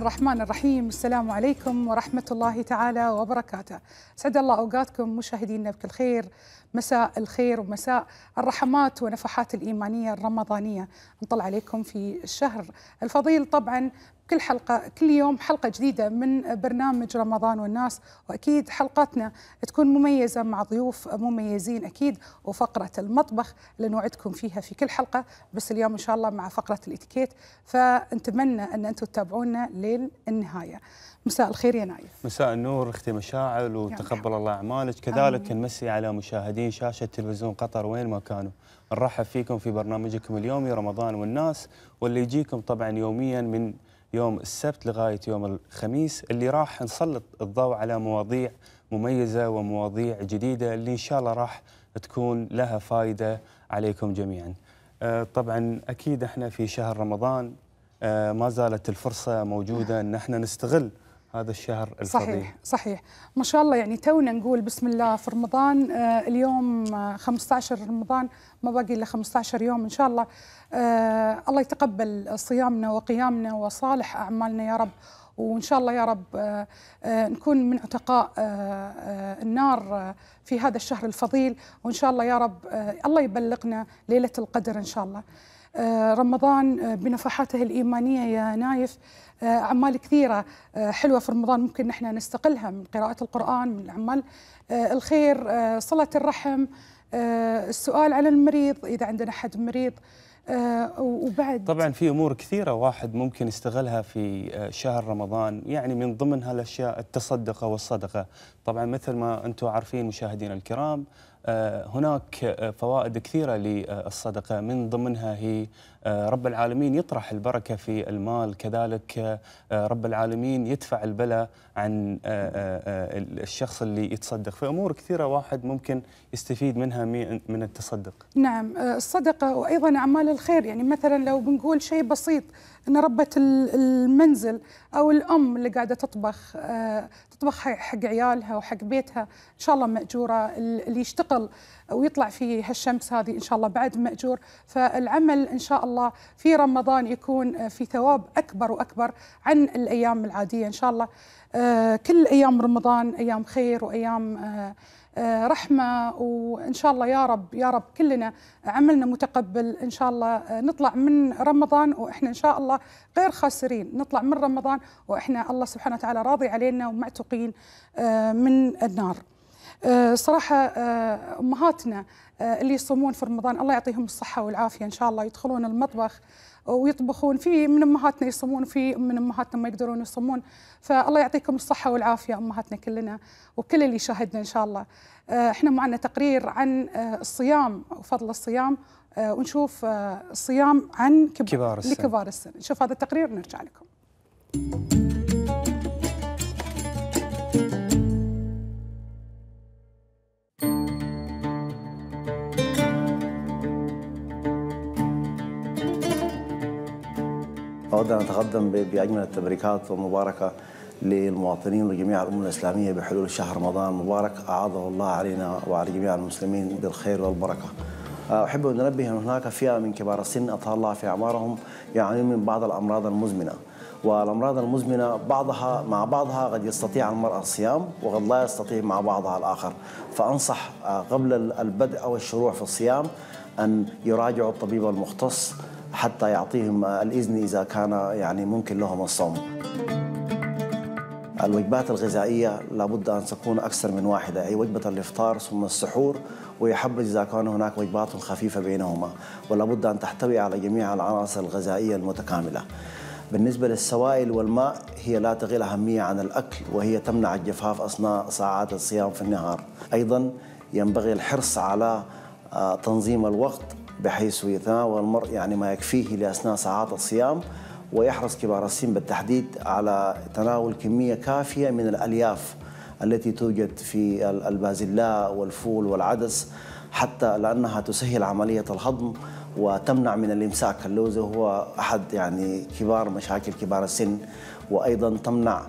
الرحمن الرحيم السلام عليكم ورحمة الله تعالى وبركاته سعد الله أوقاتكم مشاهدينا بكل خير مساء الخير ومساء الرحمات ونفحات الإيمانية الرمضانية نطلع عليكم في الشهر الفضيل طبعا كل حلقة كل يوم حلقة جديدة من برنامج رمضان والناس وأكيد حلقاتنا تكون مميزة مع ضيوف مميزين أكيد وفقرة المطبخ اللي نوعدكم فيها في كل حلقة بس اليوم إن شاء الله مع فقرة الإتيكيت فنتمنى أن أنتم تتابعونا للنهاية مساء الخير يا نايف مساء النور اختي مشاعل وتقبل الله اعمالك كذلك نمسي على مشاهدي شاشه تلفزيون قطر وين ما كانوا نرحب فيكم في برنامجكم اليومي رمضان والناس واللي يجيكم طبعا يوميا من يوم السبت لغاية يوم الخميس اللي راح نسلط الضوء على مواضيع مميزة ومواضيع جديدة اللي إن شاء الله راح تكون لها فائدة عليكم جميعا آه، طبعا أكيد احنا في شهر رمضان آه، ما زالت الفرصة موجودة أن احنا نستغل هذا الشهر الفضيل صحيح صحيح ما شاء الله يعني تونا نقول بسم الله في رمضان آه اليوم 15 آه، رمضان ما باقي الا 15 يوم ان شاء الله آه الله يتقبل صيامنا وقيامنا وصالح اعمالنا يا رب وان شاء الله يا رب آه, آه، نكون من عتقاء آه، النار في هذا الشهر الفضيل وان شاء الله يا رب الله يبلغنا ليله القدر ان شاء الله آه، رمضان آه، بنفحاته الإيمانية يا نايف آه، أعمال كثيرة حلوة في رمضان ممكن نحن نستقلها من قراءة القرآن من أعمال الخير صلة الرحم السؤال على المريض إذا عندنا حد مريض وبعد طبعا في امور كثيره واحد ممكن يستغلها في شهر رمضان يعني من ضمن هالاشياء التصدقه والصدقه طبعا مثل ما انتم عارفين مشاهدينا الكرام آه، هناك آه، فوائد كثيرة للصدقة من ضمنها هي آه، رب العالمين يطرح البركة في المال كذلك آه، رب العالمين يدفع البلاء عن آه، الشخص اللي يتصدق في أمور كثيرة واحد ممكن يستفيد منها من التصدق نعم الصدقة وأيضا أعمال الخير يعني مثلا لو بنقول شيء بسيط أن ربة المنزل أو الأم اللي قاعدة تطبخ تطبخ حق عيالها وحق بيتها إن شاء الله مأجورة اللي يشتغل ويطلع في هالشمس هذه إن شاء الله بعد مأجور فالعمل إن شاء الله في رمضان يكون آه، في ثواب أكبر وأكبر عن الأيام العادية إن شاء الله آه، كل أيام رمضان أيام خير وأيام آه، رحمة وإن شاء الله يا رب يا رب كلنا عملنا متقبل إن شاء الله نطلع من رمضان وإحنا إن شاء الله غير خاسرين نطلع من رمضان وإحنا الله سبحانه وتعالى راضي علينا ومعتقين من النار آه، صراحة آه، أمهاتنا آه، اللي يصومون في رمضان الله يعطيهم الصحة والعافية إن شاء الله يدخلون المطبخ ويطبخون في من امهاتنا يصومون في من امهاتنا ما يقدرون يصومون فالله يعطيكم الصحه والعافيه امهاتنا كلنا وكل اللي شاهدنا ان شاء الله احنا معنا تقرير عن الصيام وفضل الصيام ونشوف الصيام عن كبار, كبار السن لكبار السن نشوف هذا التقرير ونرجع لكم أود أن أتقدم بأجمل التبريكات والمباركة للمواطنين ولجميع الأمة الإسلامية بحلول شهر رمضان المبارك أعاده الله علينا وعلى جميع المسلمين بالخير والبركة أه، أحب أن أنبه أن هناك فئة من كبار السن أطال الله في أعمارهم يعانون من بعض الأمراض المزمنة والأمراض المزمنة بعضها مع بعضها قد يستطيع المرأة الصيام وقد لا يستطيع مع بعضها الآخر فأنصح أه، قبل البدء أو الشروع في الصيام أن يراجعوا الطبيب المختص حتى يعطيهم الإذن إذا كان يعني ممكن لهم الصوم الوجبات الغذائية لابد أن تكون أكثر من واحدة أي وجبة الإفطار ثم السحور ويحبذ إذا كان هناك وجبات خفيفة بينهما ولابد أن تحتوي على جميع العناصر الغذائية المتكاملة بالنسبة للسوائل والماء هي لا تقل أهمية عن الأكل وهي تمنع الجفاف أثناء ساعات الصيام في النهار أيضا ينبغي الحرص على آه، تنظيم الوقت بحيث يتناول المرء يعني ما يكفيه لأثناء ساعات الصيام ويحرص كبار السن بالتحديد على تناول كمية كافية من الألياف التي توجد في البازلاء والفول والعدس حتى لأنها تسهل عملية الهضم وتمنع من الإمساك اللوز هو أحد يعني كبار مشاكل كبار السن وأيضا تمنع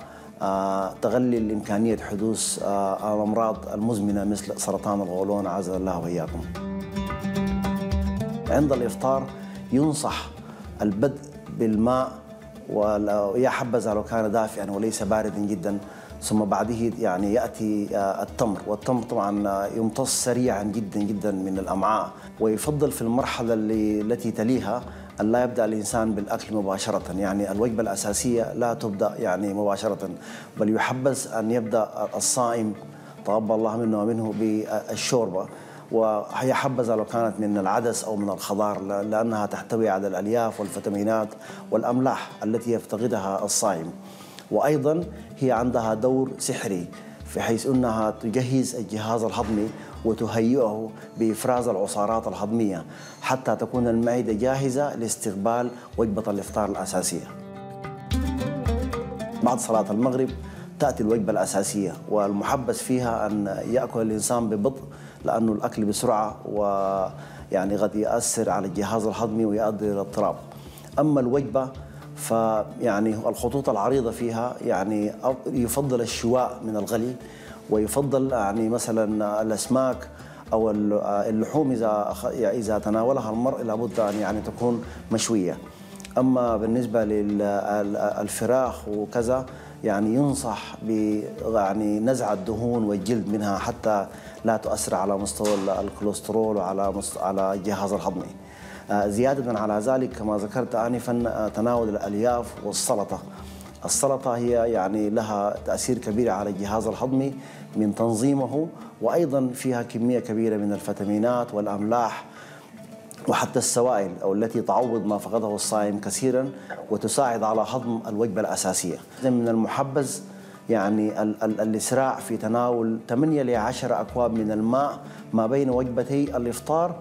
آه، تغلل إمكانية حدوث آه، الأمراض المزمنة مثل سرطان الغولون عز الله وإياكم عند الإفطار ينصح البدء بالماء ويا حبذا لو كان دافئا وليس باردا جدا ثم بعده يعني ياتي آه، التمر والتمر طبعا آه، يمتص سريعا جدا جدا من الامعاء ويفضل في المرحله اللي التي تليها أن لا يبدا الانسان بالاكل مباشره يعني الوجبه الاساسيه لا تبدا يعني مباشره بل يحبذ ان يبدا الصائم طاب الله منه ومنه بالشوربه وهي حبذا لو كانت من العدس أو من الخضار لأنها تحتوي على الألياف والفيتامينات والأملاح التي يفتقدها الصائم وأيضا هي عندها دور سحري بحيث أنها تجهز الجهاز الهضمي وتهيئه بإفراز العصارات الهضمية حتى تكون المعدة جاهزة لاستقبال وجبة الإفطار الأساسية بعد صلاة المغرب تأتي الوجبة الأساسية والمحبس فيها أن يأكل الإنسان ببطء لأنه الأكل بسرعة ويعني قد يأثر على الجهاز الهضمي ويؤدي إلى اضطراب أما الوجبة فيعني الخطوط العريضة فيها يعني يفضل الشواء من الغلي ويفضل يعني مثلا الأسماك أو اللحوم إذا إذا تناولها المرء لابد أن يعني تكون مشوية أما بالنسبة للفراخ وكذا يعني ينصح ب يعني نزع الدهون والجلد منها حتى لا تؤثر على مستوى الكوليسترول وعلى على الجهاز الهضمي. آه، زيادة على ذلك كما ذكرت آنفا آه، تناول الألياف والسلطة السلطة هي يعني لها تأثير كبير على الجهاز الهضمي من تنظيمه وأيضا فيها كمية كبيرة من الفيتامينات والأملاح وحتى السوائل أو التي تعوض ما فقده الصائم كثيرا وتساعد على هضم الوجبة الأساسية من المحبذ يعني ال ال الإسراع في تناول 8 ل 10 أكواب من الماء ما بين وجبتي الإفطار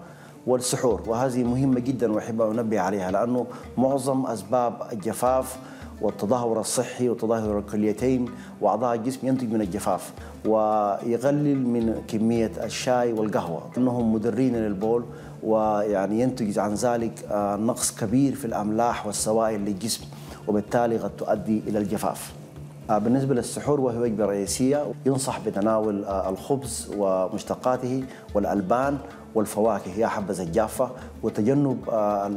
والسحور وهذه مهمة جدا وأحب أن أنبه عليها لأنه معظم أسباب الجفاف والتدهور الصحي وتدهور الكليتين وأعضاء الجسم ينتج من الجفاف ويقلل من كمية الشاي والقهوة أنهم مدرين للبول ويعني ينتج عن ذلك آه، نقص كبير في الأملاح والسوائل للجسم وبالتالي قد تؤدي إلى الجفاف آه، بالنسبة للسحور وهي وجبة رئيسية ينصح بتناول آه، الخبز ومشتقاته والألبان والفواكه يا حبذا الجافة وتجنب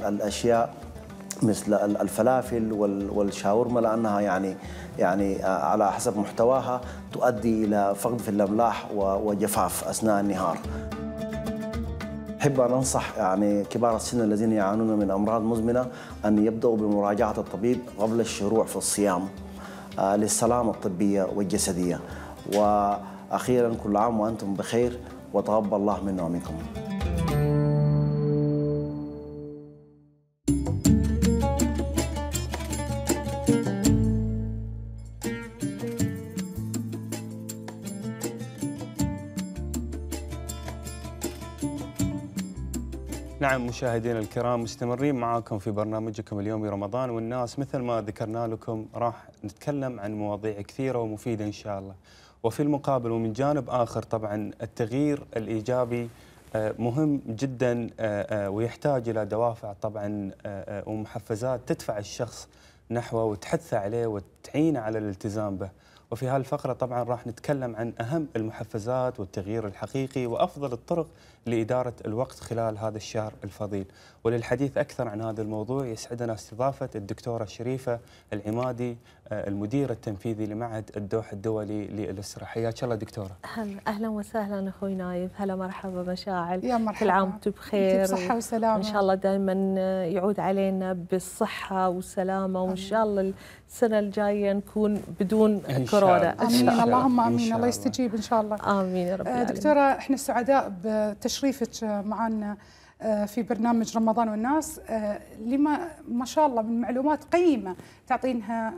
الأشياء مثل الفلافل والشاورما لأنها يعني يعني على حسب محتواها تؤدي إلى فقد في الأملاح وجفاف أثناء النهار أحب أن أنصح يعني كبار السن الذين يعانون من أمراض مزمنة أن يبدأوا بمراجعة الطبيب قبل الشروع في الصيام آه، للسلامة الطبية والجسدية وأخيرا كل عام وأنتم بخير وتقبل الله منا ومنكم مشاهدينا الكرام مستمرين معاكم في برنامجكم اليومي رمضان والناس مثل ما ذكرنا لكم راح نتكلم عن مواضيع كثيره ومفيده ان شاء الله. وفي المقابل ومن جانب اخر طبعا التغيير الايجابي آه، مهم جدا آه، آه، ويحتاج الى دوافع طبعا ومحفزات تدفع الشخص نحوه وتحثه عليه وتعينه على الالتزام به. وفي هذه الفقرة طبعا راح نتكلم عن أهم المحفزات والتغيير الحقيقي وأفضل الطرق لإدارة الوقت خلال هذا الشهر الفضيل وللحديث أكثر عن هذا الموضوع يسعدنا استضافة الدكتورة شريفة العمادي آه، المدير التنفيذي لمعهد الدوحة الدولي للإسرة حياك الله دكتورة أهلا وسهلا أخوي نايف هلا مرحبا مشاعل يا مرحبا كل عام وأنتم بخير بصحة وسلامة إن شاء الله دائما يعود علينا بالصحة والسلامة وإن شاء الله السنه الجايه نكون بدون إن كورونا امين اللهم امين الله, الله يستجيب ان شاء الله امين يا رب آه، العالمين. دكتوره احنا سعداء بتشريفك آه، معنا آه، في برنامج رمضان والناس لما ما شاء الله من معلومات قيمه تعطينها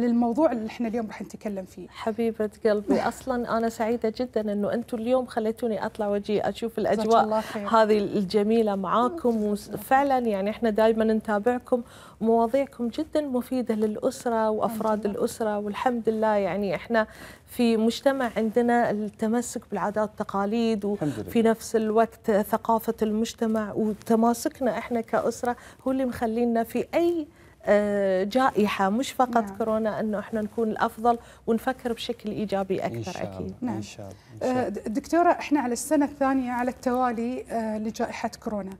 للموضوع اللي احنا اليوم راح نتكلم فيه حبيبة قلبي نعم. اصلا انا سعيدة جدا انه انتم اليوم خليتوني اطلع واجي اشوف الاجواء هذه الجميلة معاكم نعم. وفعلا يعني احنا دائما نتابعكم مواضيعكم جدا مفيدة للأسرة وأفراد الأسرة والحمد لله يعني احنا في مجتمع عندنا التمسك بالعادات والتقاليد وفي نفس الوقت ثقافة المجتمع وتماسكنا احنا كأسرة هو اللي مخلينا في أي آه، جائحة مش فقط نعم. كورونا أنه إحنا نكون الأفضل ونفكر بشكل إيجابي أكثر إن شاء الله. أكيد نعم. إن شاء الله. إن آه، شاء الله. دكتورة إحنا على السنة الثانية على التوالي آه، لجائحة كورونا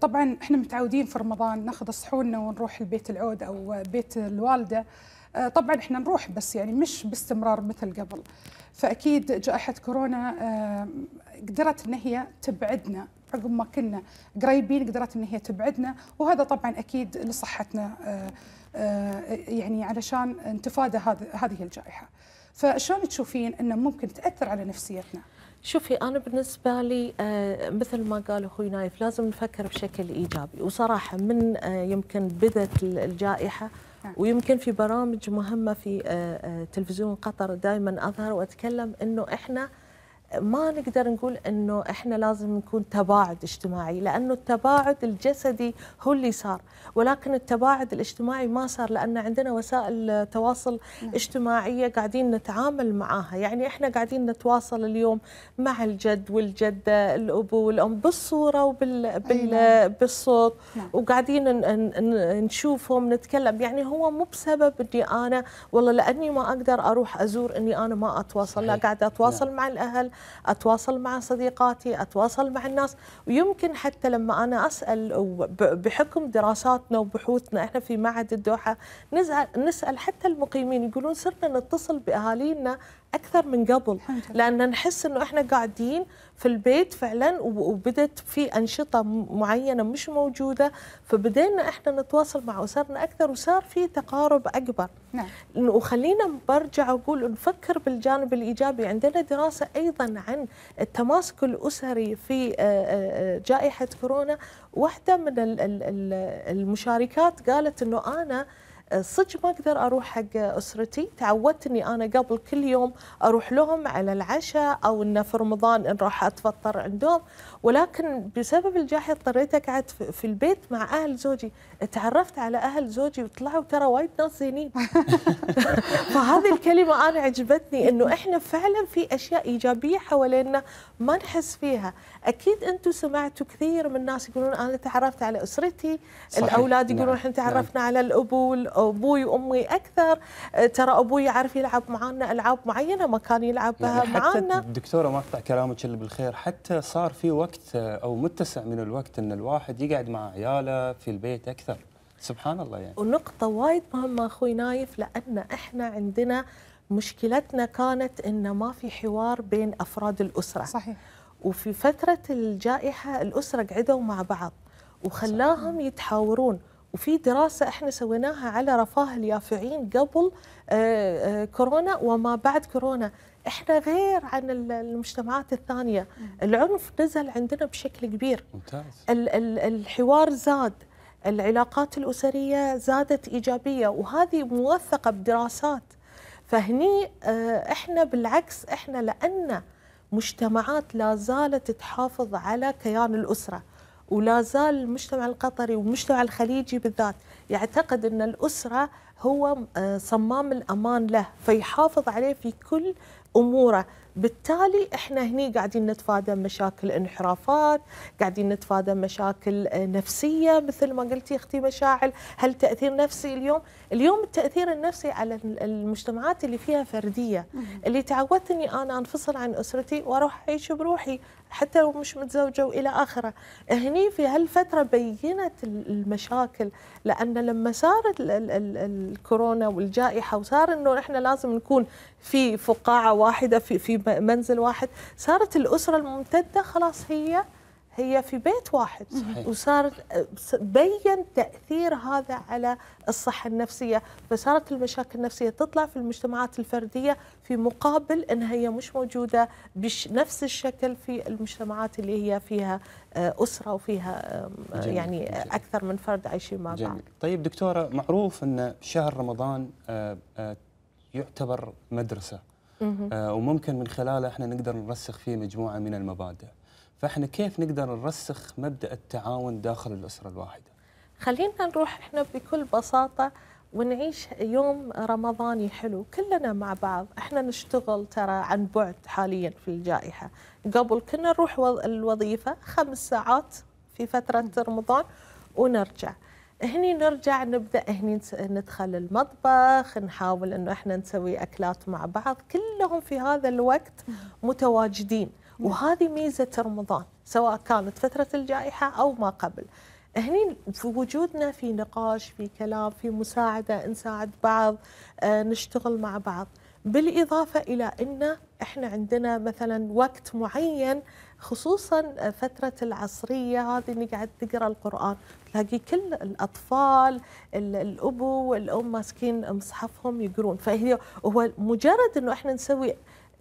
طبعا إحنا متعودين في رمضان ناخذ صحوننا ونروح لبيت العود أو بيت الوالدة طبعا احنا نروح بس يعني مش باستمرار مثل قبل فاكيد جائحه كورونا قدرت ان هي تبعدنا عقب ما كنا قريبين قدرت ان هي تبعدنا وهذا طبعا اكيد لصحتنا آه، آه، يعني علشان نتفادى هذه الجائحه فشلون تشوفين انه ممكن تاثر على نفسيتنا شوفي انا بالنسبه لي آه، مثل ما قال اخوي نايف لازم نفكر بشكل ايجابي وصراحه من يمكن بدت الجائحه نعم. ويمكن في برامج مهمه في تلفزيون قطر دائما اظهر واتكلم انه احنا ما نقدر نقول انه احنا لازم نكون تباعد اجتماعي لانه التباعد الجسدي هو اللي صار ولكن التباعد الاجتماعي ما صار لان عندنا وسائل تواصل نعم. اجتماعيه قاعدين نتعامل معاها يعني احنا قاعدين نتواصل اليوم مع الجد والجده الاب والام بالصوره وبال نعم. بال... بالصوت نعم. وقاعدين نشوفهم نتكلم يعني هو مو بسبب اني انا والله لاني ما اقدر اروح ازور اني انا ما اتواصل لا قاعده اتواصل نعم. مع الاهل اتواصل مع صديقاتي اتواصل مع الناس ويمكن حتى لما انا اسال بحكم دراساتنا وبحوثنا احنا في معهد الدوحه نسال حتى المقيمين يقولون صرنا نتصل باهالينا اكثر من قبل لان نحس انه احنا قاعدين في البيت فعلا وبدت في انشطه معينه مش موجوده فبدينا احنا نتواصل مع اسرنا اكثر وصار في تقارب اكبر نعم وخلينا برجع اقول نفكر بالجانب الايجابي عندنا دراسه ايضا عن التماسك الاسري في آه، آه، آه، جائحه كورونا واحده من المشاركات قالت انه انا صدق ما اقدر اروح حق اسرتي تعودت اني انا قبل كل يوم اروح لهم على العشاء او انه في رمضان ان راح اتفطر عندهم ولكن بسبب الجائحه اضطريت اقعد في البيت مع اهل زوجي تعرفت على اهل زوجي وطلعوا ترى وايد ناس زينين فهذه الكلمه انا عجبتني انه احنا فعلا في اشياء ايجابيه حوالينا ما نحس فيها اكيد انتم سمعتوا كثير من الناس يقولون انا تعرفت على اسرتي صحيح. الاولاد يقولون نعم. احنا تعرفنا نعم. على الابو ابوي وامي اكثر أه، ترى ابوي يعرف يلعب معنا العاب معينه ما كان يلعب بها يعني حتى معنا دكتوره ما اقطع كلامك الا بالخير حتى صار في وقت أه، او متسع من الوقت ان الواحد يقعد مع عياله في البيت اكثر سبحان الله يعني ونقطه وايد مهمه اخوي نايف لان احنا عندنا مشكلتنا كانت ان ما في حوار بين افراد الاسره صحيح وفي فتره الجائحه الاسره قعدوا مع بعض وخلاهم يتحاورون وفي دراسة احنا سويناها على رفاه اليافعين قبل آه، آه، كورونا وما بعد كورونا احنا غير عن المجتمعات الثانية العنف نزل عندنا بشكل كبير ممتاز. الحوار زاد العلاقات الأسرية زادت إيجابية وهذه موثقة بدراسات فهني آه، احنا بالعكس احنا لأن مجتمعات لا زالت تحافظ على كيان الأسرة ولا زال المجتمع القطري والمجتمع الخليجي بالذات يعتقد ان الاسره هو آه، صمام الامان له فيحافظ عليه في كل اموره بالتالي احنا هني قاعدين نتفادى مشاكل انحرافات قاعدين نتفادى مشاكل آه، نفسيه مثل ما قلتي اختي مشاعل هل تاثير نفسي اليوم اليوم التاثير النفسي على المجتمعات اللي فيها فرديه اللي تعودت اني انا انفصل عن اسرتي واروح اعيش بروحي حتى لو مش متزوجه والى اخره هني في هالفتره بينت المشاكل لان لما صارت الكورونا والجائحه وصار انه احنا لازم نكون في فقاعه واحده في في منزل واحد صارت الاسره الممتده خلاص هي هي في بيت واحد صحيح. وصار بين تاثير هذا على الصحه النفسيه فصارت المشاكل النفسيه تطلع في المجتمعات الفرديه في مقابل انها هي مش موجوده بنفس الشكل في المجتمعات اللي هي فيها آه، اسره وفيها جميل. يعني جميل. اكثر من فرد عايشين مع بعض طيب دكتوره معروف ان شهر رمضان آه، آه، يعتبر مدرسه وممكن من خلاله احنا نقدر نرسخ فيه مجموعه من المبادئ فاحنا كيف نقدر نرسخ مبدا التعاون داخل الاسره الواحده خلينا نروح احنا بكل بساطه ونعيش يوم رمضاني حلو كلنا مع بعض احنا نشتغل ترى عن بعد حاليا في الجائحة قبل كنا نروح الوظيفة خمس ساعات في فترة رمضان ونرجع هني نرجع نبدأ هني ندخل المطبخ نحاول انه احنا نسوي اكلات مع بعض كلهم في هذا الوقت متواجدين وهذه ميزة رمضان سواء كانت فترة الجائحة أو ما قبل هني في وجودنا في نقاش في كلام في مساعدة نساعد بعض آه، نشتغل مع بعض بالإضافة إلى أن إحنا عندنا مثلا وقت معين خصوصا فترة العصرية هذه اللي قاعد تقرأ القرآن تلاقي كل الأطفال الأبو والأم ماسكين مصحفهم يقرون فهي هو مجرد أنه إحنا نسوي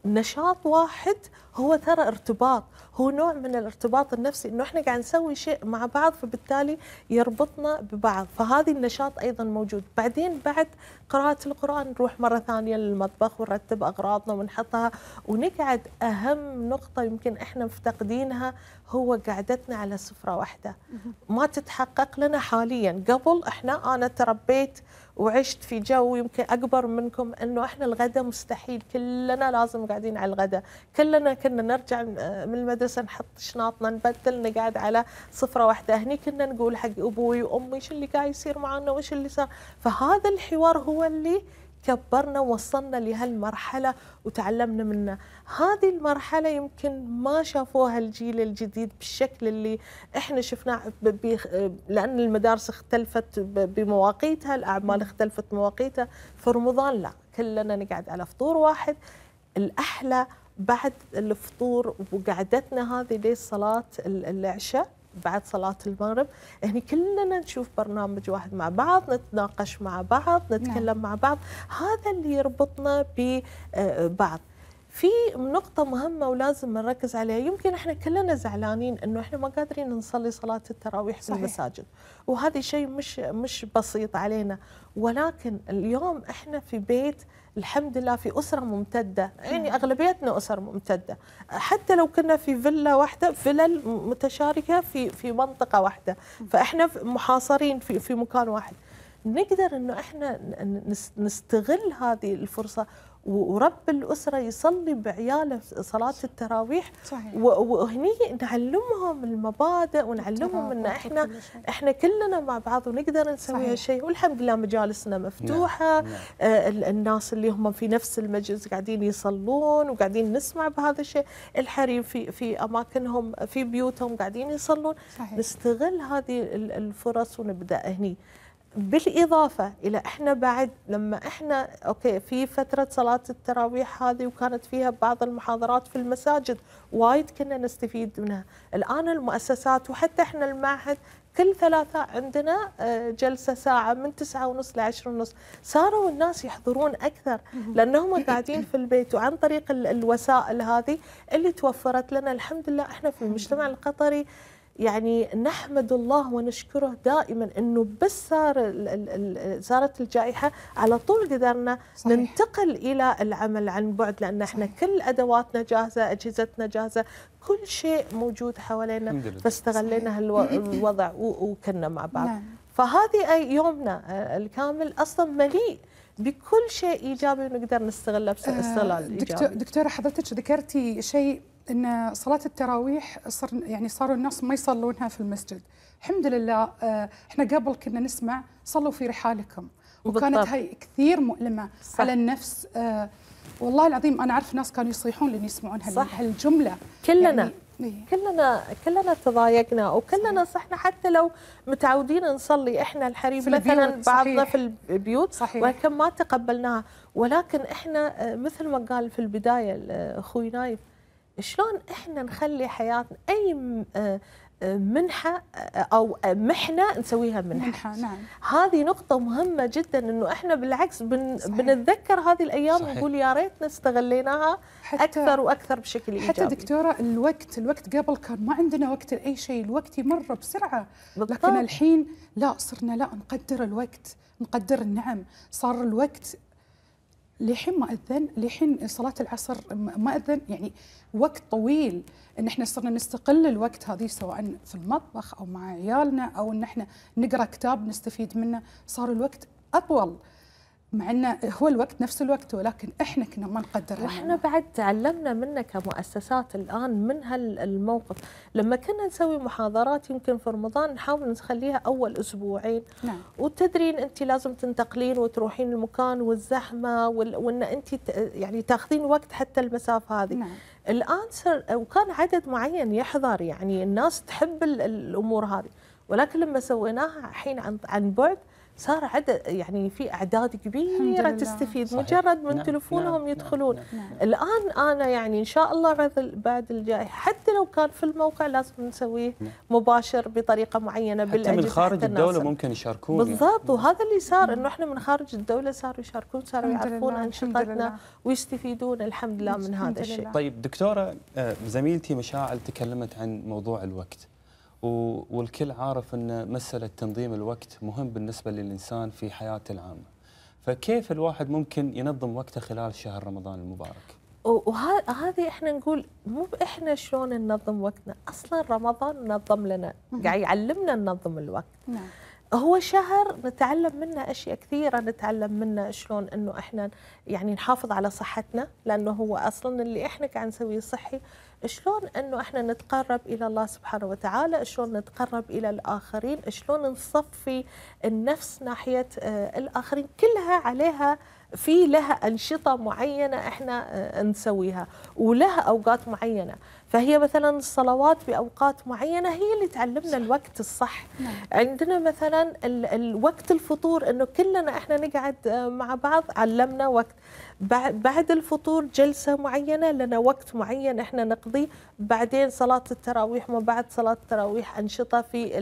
نشاط واحد هو ترى ارتباط هو نوع من الارتباط النفسي انه احنا قاعد نسوي شيء مع بعض فبالتالي يربطنا ببعض فهذه النشاط ايضا موجود بعدين بعد قراءة القرآن نروح مرة ثانية للمطبخ ونرتب أغراضنا ونحطها ونقعد أهم نقطة يمكن إحنا مفتقدينها هو قعدتنا على سفرة واحدة ما تتحقق لنا حاليا قبل إحنا أنا تربيت وعشت في جو يمكن اكبر منكم انه احنا الغداء مستحيل كلنا لازم قاعدين على الغداء كلنا كنا نرجع آه، من المدرسه نحط شناطنا نبدل نقعد على سفره واحده هني كنا نقول حق ابوي وامي شو اللي قاعد يصير معنا وش اللي صار فهذا الحوار هو اللي كبرنا ووصلنا لهالمرحله وتعلمنا منه هذه المرحله يمكن ما شافوها الجيل الجديد بالشكل اللي احنا شفناه لان المدارس اختلفت بمواقيتها الاعمال اختلفت مواقيتها في رمضان لا كلنا نقعد على فطور واحد الاحلى بعد الفطور وقعدتنا هذه لصلاه العشاء بعد صلاة المغرب هني كلنا نشوف برنامج واحد مع بعض نتناقش مع بعض نتكلم نعم. مع بعض هذا اللي يربطنا ببعض آه، في نقطة مهمة ولازم نركز عليها يمكن احنا كلنا زعلانين انه احنا ما قادرين نصلي صلاة التراويح في المساجد وهذا شيء مش مش بسيط علينا ولكن اليوم احنا في بيت الحمد لله في أسرة ممتدة يعني نعم. أغلبيتنا أسر ممتدة حتى لو كنا في فيلا واحدة فلل متشاركة في في منطقة واحدة فإحنا محاصرين في في مكان واحد نقدر انه احنا نستغل هذه الفرصه ورب الأسرة يصلي بعياله صلاة التراويح صحيح. وهني نعلمهم المبادئ ونعلمهم أن إحنا إحنا كلنا مع بعض ونقدر نسوي هالشيء والحمد لله مجالسنا مفتوحة نعم. نعم. آه الناس اللي هم في نفس المجلس قاعدين يصلون وقاعدين نسمع بهذا الشيء الحريم في في أماكنهم في بيوتهم قاعدين يصلون صحيح. نستغل هذه الفرص ونبدأ هني بالاضافه الى احنا بعد لما احنا اوكي في فتره صلاه التراويح هذه وكانت فيها بعض المحاضرات في المساجد وايد كنا نستفيد منها، الان المؤسسات وحتى احنا المعهد كل ثلاثة عندنا آه، جلسة ساعة من تسعة ونص لعشر ونص صاروا الناس يحضرون أكثر لأنهم قاعدين في البيت وعن طريق الوسائل هذه اللي توفرت لنا الحمد لله إحنا في المجتمع القطري يعني نحمد الله ونشكره دائما انه بس صار صارت الجائحه على طول قدرنا صحيح. ننتقل الى العمل عن بعد لان احنا صحيح. كل ادواتنا جاهزه، اجهزتنا جاهزه، كل شيء موجود حوالينا فاستغلينا هالوضع وكنا مع بعض. نعم. فهذه يومنا آه، الكامل اصلا مليء بكل شيء ايجابي نقدر نستغله باستغلال آه دكتور ايجابي. دكتوره حضرتك ذكرتي شيء ان صلاه التراويح صار يعني صاروا الناس ما يصلونها في المسجد الحمد لله آه، احنا قبل كنا نسمع صلوا في رحالكم وكانت بالطبع. هاي كثير مؤلمه صح. على النفس اه والله العظيم انا اعرف ناس كانوا يصيحون لان يسمعون هالجمله كلنا يعني إيه. كلنا كلنا تضايقنا وكلنا صحنا حتى لو متعودين نصلي احنا الحريم مثلا بعضنا في البيوت صحيح. ولكن ما تقبلناها ولكن احنا آه، مثل ما قال في البدايه اخوي نايف شلون احنا نخلي حياتنا اي آه، آه، منحه آه، او محنه نسويها منحه, منحة نعم. هذه نقطه مهمه جدا انه احنا بالعكس بن صحيح. بنتذكر هذه الايام صحيح. ونقول يا ريتنا استغليناها اكثر واكثر بشكل ايجابي حتى دكتوره الوقت الوقت قبل كان ما عندنا وقت لاي شيء الوقت يمر بسرعه بالطبع. لكن الحين لا صرنا لا نقدر الوقت نقدر النعم صار الوقت لحين ما اذن لحين صلاه العصر ما اذن يعني وقت طويل ان احنا صرنا نستقل الوقت هذه سواء في المطبخ او مع عيالنا او ان احنا نقرا كتاب نستفيد منه صار الوقت اطول مع انه هو الوقت نفس الوقت ولكن احنا كنا ما نقدر واحنا بعد تعلمنا منه كمؤسسات الان من هالموقف لما كنا نسوي محاضرات يمكن في رمضان نحاول نخليها اول اسبوعين نعم. وتدرين انت لازم تنتقلين وتروحين المكان والزحمه وان انت يعني تاخذين وقت حتى المسافه هذه نعم. الان صار وكان عدد معين يحضر يعني الناس تحب الامور هذه ولكن لما سويناها الحين عن عن بعد صار عدد يعني في اعداد كبيره تستفيد صحيح. مجرد من نعم. نعم، تلفونهم نعم. يدخلون نعم،, نعم. الان انا يعني ان شاء الله بعد الجائحه حتى لو كان في الموقع لازم نسويه نعم. مباشر بطريقه معينه بالاجهزه حتى من خارج الدوله ممكن يشاركون بالضبط نعم. وهذا اللي صار نعم. انه احنا من خارج الدوله صاروا يشاركون صاروا يعرفون انشطتنا ويستفيدون الحمد لله من هذا الشيء طيب دكتوره آه، زميلتي مشاعل تكلمت عن موضوع الوقت والكل عارف ان مساله تنظيم الوقت مهم بالنسبه للانسان في حياته العامه. فكيف الواحد ممكن ينظم وقته خلال شهر رمضان المبارك؟ وهذه احنا نقول مو احنا شلون ننظم وقتنا، اصلا رمضان نظم لنا، قاعد يعلمنا ننظم الوقت. نعم. هو شهر نتعلم منه اشياء كثيره نتعلم منه شلون انه احنا يعني نحافظ على صحتنا لانه هو اصلا اللي احنا قاعد نسويه صحي شلون انه احنا نتقرب الى الله سبحانه وتعالى شلون نتقرب الى الاخرين شلون نصفي النفس ناحيه آه، الاخرين كلها عليها في لها أنشطة معينة إحنا آه، نسويها ولها أوقات معينة فهي مثلا الصلوات بأوقات معينة هي اللي تعلمنا الوقت الصح نعم. عندنا مثلا الوقت الفطور أنه كلنا إحنا نقعد آه، مع بعض علمنا وقت بعد الفطور جلسة معينة لنا وقت معين احنا نقضيه بعدين صلاة التراويح وبعد صلاة التراويح أنشطة في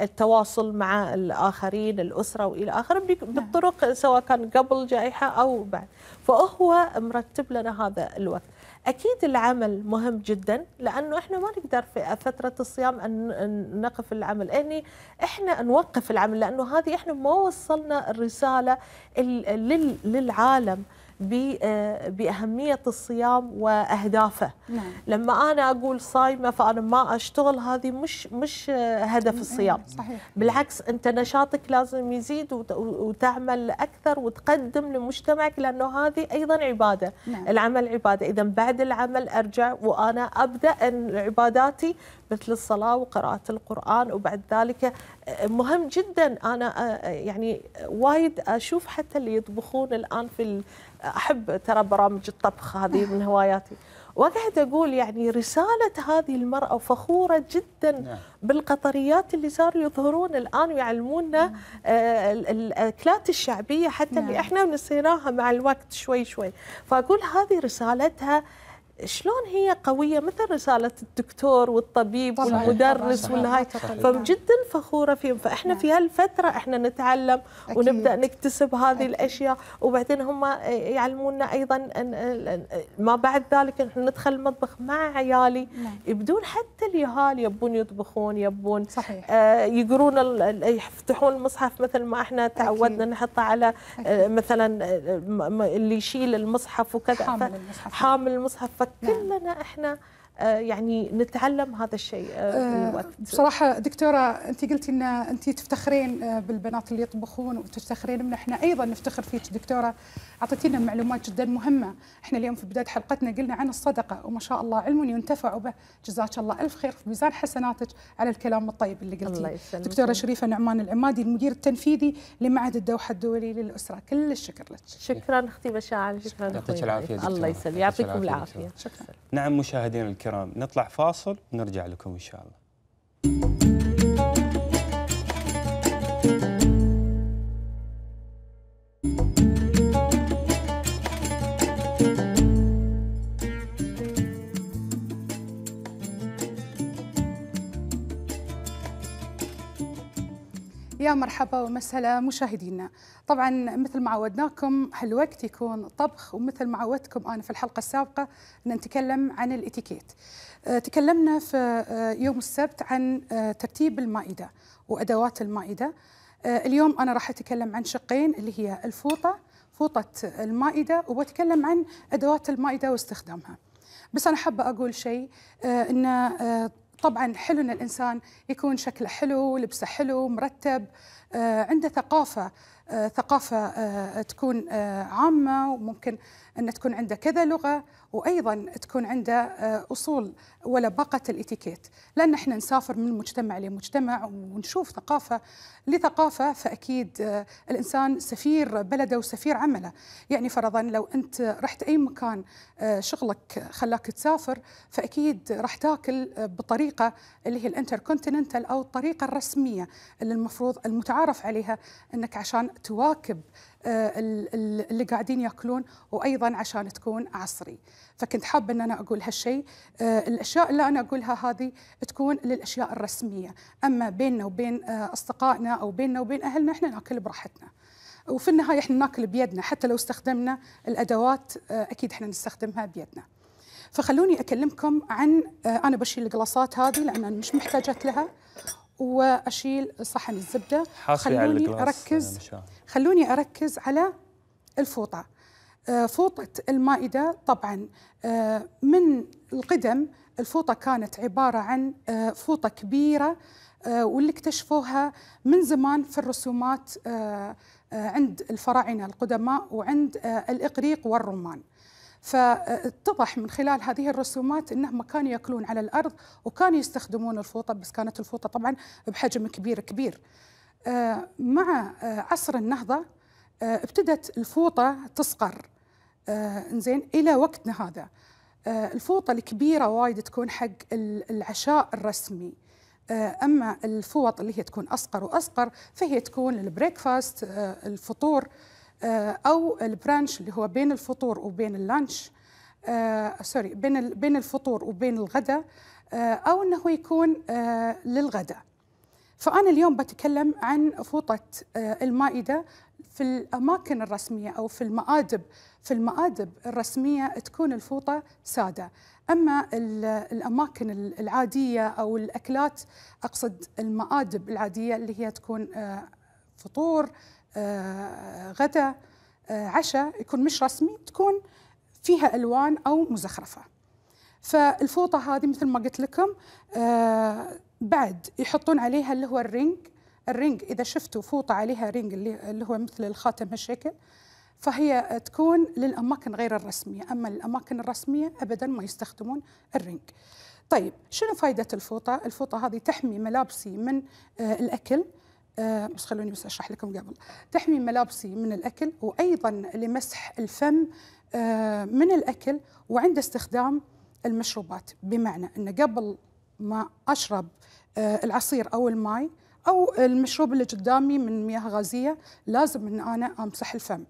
التواصل مع الآخرين الأسرة وإلى آخره نعم. بالطرق سواء كان قبل جائحة أو بعد فهو مرتب لنا هذا الوقت أكيد العمل مهم جدا لأنه إحنا ما نقدر في فترة الصيام أن نقف العمل يعني إحنا نوقف العمل لأنه هذه إحنا ما وصلنا الرسالة للعالم العالم آه، باهميه الصيام واهدافه نعم. لما انا اقول صايمه فانا ما اشتغل هذه مش مش هدف الصيام صحيح. بالعكس انت نشاطك لازم يزيد وتعمل اكثر وتقدم لمجتمعك لانه هذه ايضا عباده نعم. العمل عباده اذا بعد العمل ارجع وانا ابدا عباداتي مثل الصلاه وقراءه القران وبعد ذلك آه، مهم جدا انا آه، يعني وايد اشوف حتى اللي يطبخون الان في احب ترى برامج الطبخ هذه من هواياتي واقعد اقول يعني رساله هذه المراه فخوره جدا نعم. بالقطريات اللي صاروا يظهرون الان ويعلمونا آه، الاكلات الشعبيه حتى اللي نعم. احنا نسيناها مع الوقت شوي شوي فاقول هذه رسالتها شلون هي قوية مثل رسالة الدكتور والطبيب طبعاً والمدرس والهاي فجدا فخورة فيهم فإحنا نعم. في هالفترة إحنا نتعلم أكيد. ونبدأ نكتسب هذه أكيد. الأشياء وبعدين هم يعلمونا أيضا ما بعد ذلك إحنا ندخل المطبخ مع عيالي نعم. يبدون حتى اليهال يبون يطبخون يبون صحيح. آه يقرون يفتحون المصحف مثل ما إحنا تعودنا نحطه على آه، أكيد. مثلا آه، اللي يشيل المصحف وكذا حامل المصحف, حامل المصحف فكلنا نعم. احنا آه، يعني نتعلم هذا الشيء آه، آه، بصراحه دكتوره انت قلتي ان انت تفتخرين بالبنات اللي يطبخون وتفتخرين من احنا ايضا نفتخر فيك دكتوره اعطيتينا معلومات جدا مهمه احنا اليوم في بدايه حلقتنا قلنا عن الصدقه وما شاء الله علم ينتفع به جزاك الله الف خير في ميزان حسناتك على الكلام الطيب اللي قلتيه دكتوره شريفه نعمان العمادي المدير التنفيذي لمعهد الدوحه الدولي للاسره كل الشكر لك شكرا اختي مشاعل شكرا يعطيك العافيه الله يسلمك يعطيكم العافيه شكرا نعم مشاهدينا الكرام الكرام نطلع فاصل ونرجع لكم إن شاء الله يا مرحبا ومسهلا مشاهدينا طبعا مثل ما عودناكم هالوقت يكون طبخ ومثل ما عودتكم أنا في الحلقة السابقة أن نتكلم عن الاتيكيت آه، تكلمنا في آه، يوم السبت عن آه، ترتيب المائدة وأدوات المائدة اليوم أنا راح أتكلم عن شقين اللي هي الفوطة فوطة المائدة وبتكلم عن أدوات المائدة واستخدامها بس أنا حابة أقول شيء أن طبعا حلو ان الانسان يكون شكله حلو لبسه حلو مرتب آه، عنده ثقافه آه، ثقافه آه، تكون عامه وممكن ان تكون عنده كذا لغه وايضا تكون عنده اصول ولباقه الاتيكيت لان احنا نسافر من مجتمع لمجتمع ونشوف ثقافه لثقافه فاكيد الانسان سفير بلده وسفير عمله يعني فرضا لو انت رحت اي مكان شغلك خلاك تسافر فاكيد راح تاكل بطريقه اللي هي الانتركونتيننتال او الطريقه الرسميه اللي المفروض المتعارف تعرف عليها انك عشان تواكب آه، اللي قاعدين ياكلون وايضا عشان تكون عصري فكنت حابه ان انا اقول هالشيء آه، الاشياء اللي انا اقولها هذه تكون للاشياء الرسميه اما بيننا وبين آه، اصدقائنا او بيننا وبين اهلنا احنا ناكل براحتنا وفي النهايه احنا ناكل بيدنا حتى لو استخدمنا الادوات اكيد احنا نستخدمها بيدنا فخلوني اكلمكم عن انا بشيل القلاصات هذه لان مش محتاجه لها واشيل صحن الزبده خلوني يعني اركز خلوني اركز على الفوطه آه، فوطه المائده طبعا آه، من القدم الفوطه كانت عباره عن آه، فوطه كبيره واللي اكتشفوها من زمان في الرسومات عند الفراعنه القدماء وعند الاغريق والرومان فاتضح من خلال هذه الرسومات انهم كانوا ياكلون على الارض وكانوا يستخدمون الفوطه بس كانت الفوطه طبعا بحجم كبير كبير. آه، مع آه، عصر النهضه آه، ابتدت الفوطه تصقر زين الى وقتنا هذا. الفوطه الكبيره وايد تكون حق العشاء الرسمي. اما الفوط اللي هي تكون اصقر واصقر فهي تكون للبريكفاست الفطور آه، او البرانش اللي هو بين الفطور وبين اللانش آه، سوري بين بين الفطور وبين الغداء آه، او انه يكون للغداء فانا اليوم بتكلم عن فوطه المائده في الاماكن الرسميه او في المآدب في المآدب الرسميه تكون الفوطه ساده اما الاماكن العاديه او الاكلات اقصد المآدب العاديه اللي هي تكون فطور آه، غدا آه، عشاء يكون مش رسمي تكون فيها الوان او مزخرفه فالفوطه هذه مثل ما قلت لكم آه، بعد يحطون عليها اللي هو الرينج الرينج اذا شفتوا فوطه عليها رينج اللي هو مثل الخاتم هالشكل فهي تكون للاماكن غير الرسميه اما الاماكن الرسميه ابدا ما يستخدمون الرينج طيب شنو فائده الفوطه الفوطه هذه تحمي ملابسي من الاكل آه بس خلوني بس اشرح لكم قبل تحمي ملابسي من الاكل وايضا لمسح الفم آه من الاكل وعند استخدام المشروبات بمعنى ان قبل ما اشرب آه العصير او الماي او المشروب اللي قدامي من مياه غازيه لازم ان انا امسح الفم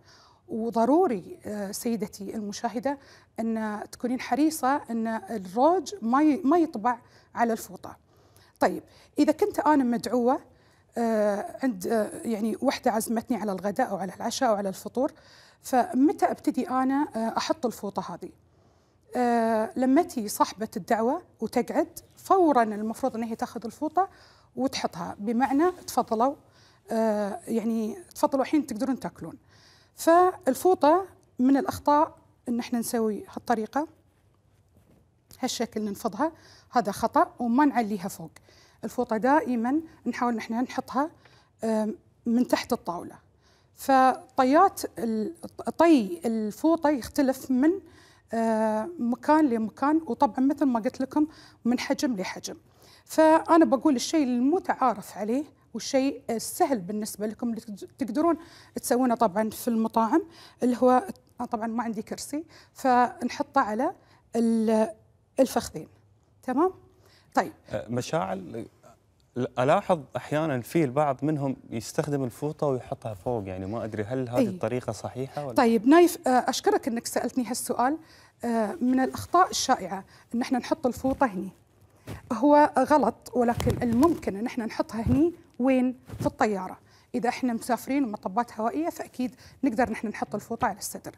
وضروري آه، سيدتي المشاهده ان تكونين حريصه ان الروج ما ما يطبع على الفوطه. طيب اذا كنت انا مدعوه آه، عند آه، يعني وحده عزمتني على الغداء او على العشاء او على الفطور فمتى ابتدي انا آه، احط الفوطه هذه لما تي صاحبه الدعوه وتقعد فورا المفروض ان هي تاخذ الفوطه وتحطها بمعنى تفضلوا يعني تفضلوا الحين تقدرون تاكلون فالفوطه من الاخطاء ان احنا نسوي هالطريقه هالشكل ننفضها هذا خطا وما نعليها فوق الفوطه دائما نحاول نحن نحطها من تحت الطاوله فطيات طي الفوطه يختلف من آه، مكان لمكان وطبعا مثل ما قلت لكم من حجم لحجم فانا بقول الشيء المتعارف عليه والشيء السهل بالنسبه لكم اللي تقدرون تسوونه طبعا في المطاعم اللي هو طبعا ما عندي كرسي فنحطه على الفخذين تمام طيب أه، مشاعل الاحظ احيانا في البعض منهم يستخدم الفوطه ويحطها فوق يعني ما ادري هل هذه أيه؟ الطريقه صحيحه ولا طيب نايف أه، اشكرك انك سالتني هالسؤال أه، من الاخطاء الشائعه ان احنا نحط الفوطه هني هو غلط ولكن الممكن ان احنا نحطها هني وين في الطياره اذا احنا مسافرين ومطبات هوائيه فاكيد نقدر نحن نحط الفوطه على الصدر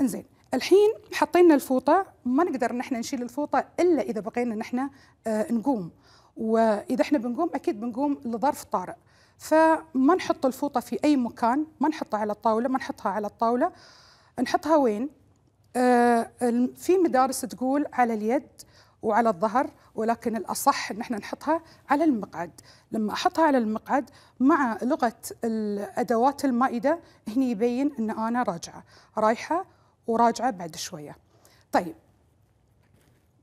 انزين الحين حطينا الفوطه ما نقدر نحن نشيل الفوطه الا اذا بقينا نحن آه، نقوم واذا احنا بنقوم اكيد بنقوم لظرف طارئ فما نحط الفوطه في اي مكان ما نحطها على الطاوله ما نحطها على الطاوله نحطها وين آه، في مدارس تقول على اليد وعلى الظهر ولكن الأصح أن احنا نحطها على المقعد لما أحطها على المقعد مع لغة الأدوات المائدة هني يبين أن أنا راجعة رايحة وراجعه بعد شويه طيب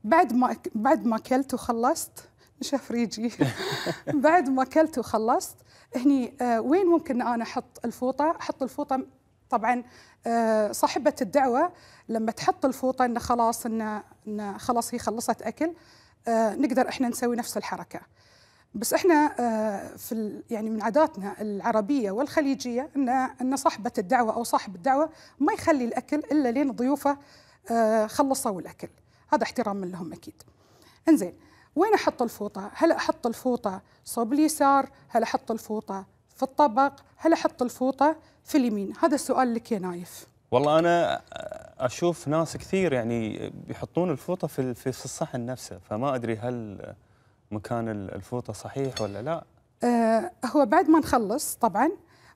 بعد ما بعد ما اكلت وخلصت نشف ريجي بعد ما اكلت وخلصت هني آه وين ممكن انا احط الفوطه؟ احط الفوطه طبعا آه صاحبه الدعوه لما تحط الفوطه انه خلاص انه إن خلاص هي خلصت اكل آه نقدر احنا نسوي نفس الحركه. بس احنا آه، في يعني من عاداتنا العربيه والخليجيه ان ان صاحبه الدعوه او صاحب الدعوه ما يخلي الاكل الا لين ضيوفه آه، خلصوا الاكل هذا احترام من لهم اكيد انزين وين احط الفوطه هل احط الفوطه صوب اليسار هل احط الفوطه في الطبق هل احط الفوطه في اليمين هذا السؤال لك يا نايف والله انا آه، اشوف ناس كثير يعني يحطون الفوطه في في الصحن نفسه فما ادري هل مكان الفوطه صحيح ولا لا؟ آه هو بعد ما نخلص طبعا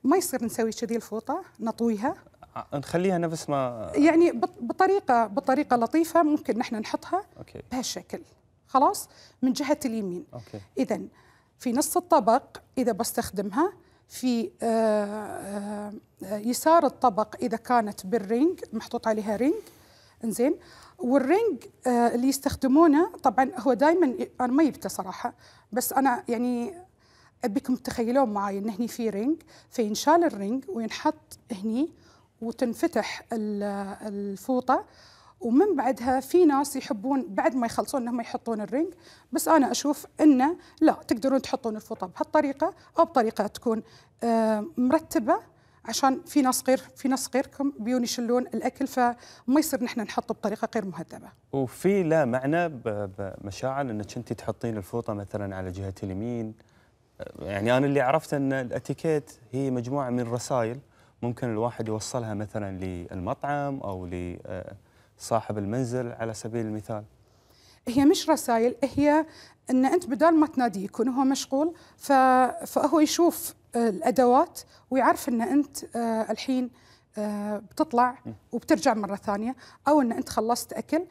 ما يصير نسوي كذي الفوطه نطويها آه، آه، نخليها نفس ما يعني بطريقه بطريقه لطيفه ممكن نحن نحطها أوكي. بهالشكل خلاص من جهه اليمين اذا في نص الطبق اذا بستخدمها في آه، يسار الطبق اذا كانت بالرينج محطوط عليها رينج انزين والرنج آه، اللي يستخدمونه طبعا هو دائما انا ما جبته صراحه بس انا يعني ابيكم تتخيلون معي ان هني في رنج فينشال الرنج وينحط هني وتنفتح الفوطه ومن بعدها في ناس يحبون بعد ما يخلصون انهم يحطون الرنج بس انا اشوف انه لا تقدرون تحطون الفوطه بهالطريقه او بطريقه تكون آه، مرتبه عشان في ناس غير في ناس غيركم بيون يشلون الاكل فما يصير نحن نحطه بطريقه غير مهذبه. وفي لا معنى بمشاعر انك انت تحطين الفوطه مثلا على جهه اليمين يعني انا اللي عرفت ان الاتيكيت هي مجموعه من الرسائل ممكن الواحد يوصلها مثلا للمطعم او لصاحب المنزل على سبيل المثال. هي مش رسائل هي ان انت بدال ما تناديه يكون هو مشغول فهو يشوف الادوات ويعرف ان انت آه، الحين آه، بتطلع وبترجع مره ثانيه او ان انت خلصت اكل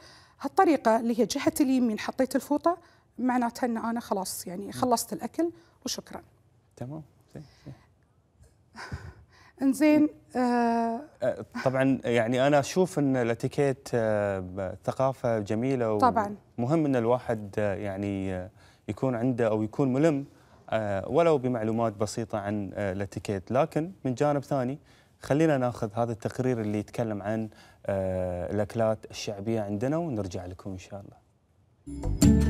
هالطريقه اللي هي جهه اليمين حطيت الفوطه معناتها ان انا خلاص يعني خلصت الاكل وشكرا تمام انزين آه، طبعا يعني انا اشوف ان الاتيكيت ثقافه جميله طبعا مهم ان الواحد يعني يكون عنده او يكون ملم آه، ولو بمعلومات بسيطه عن آه، الاتيكيت لكن من جانب ثاني خلينا ناخذ هذا التقرير اللي يتكلم عن آه، الاكلات الشعبيه عندنا ونرجع لكم ان شاء الله.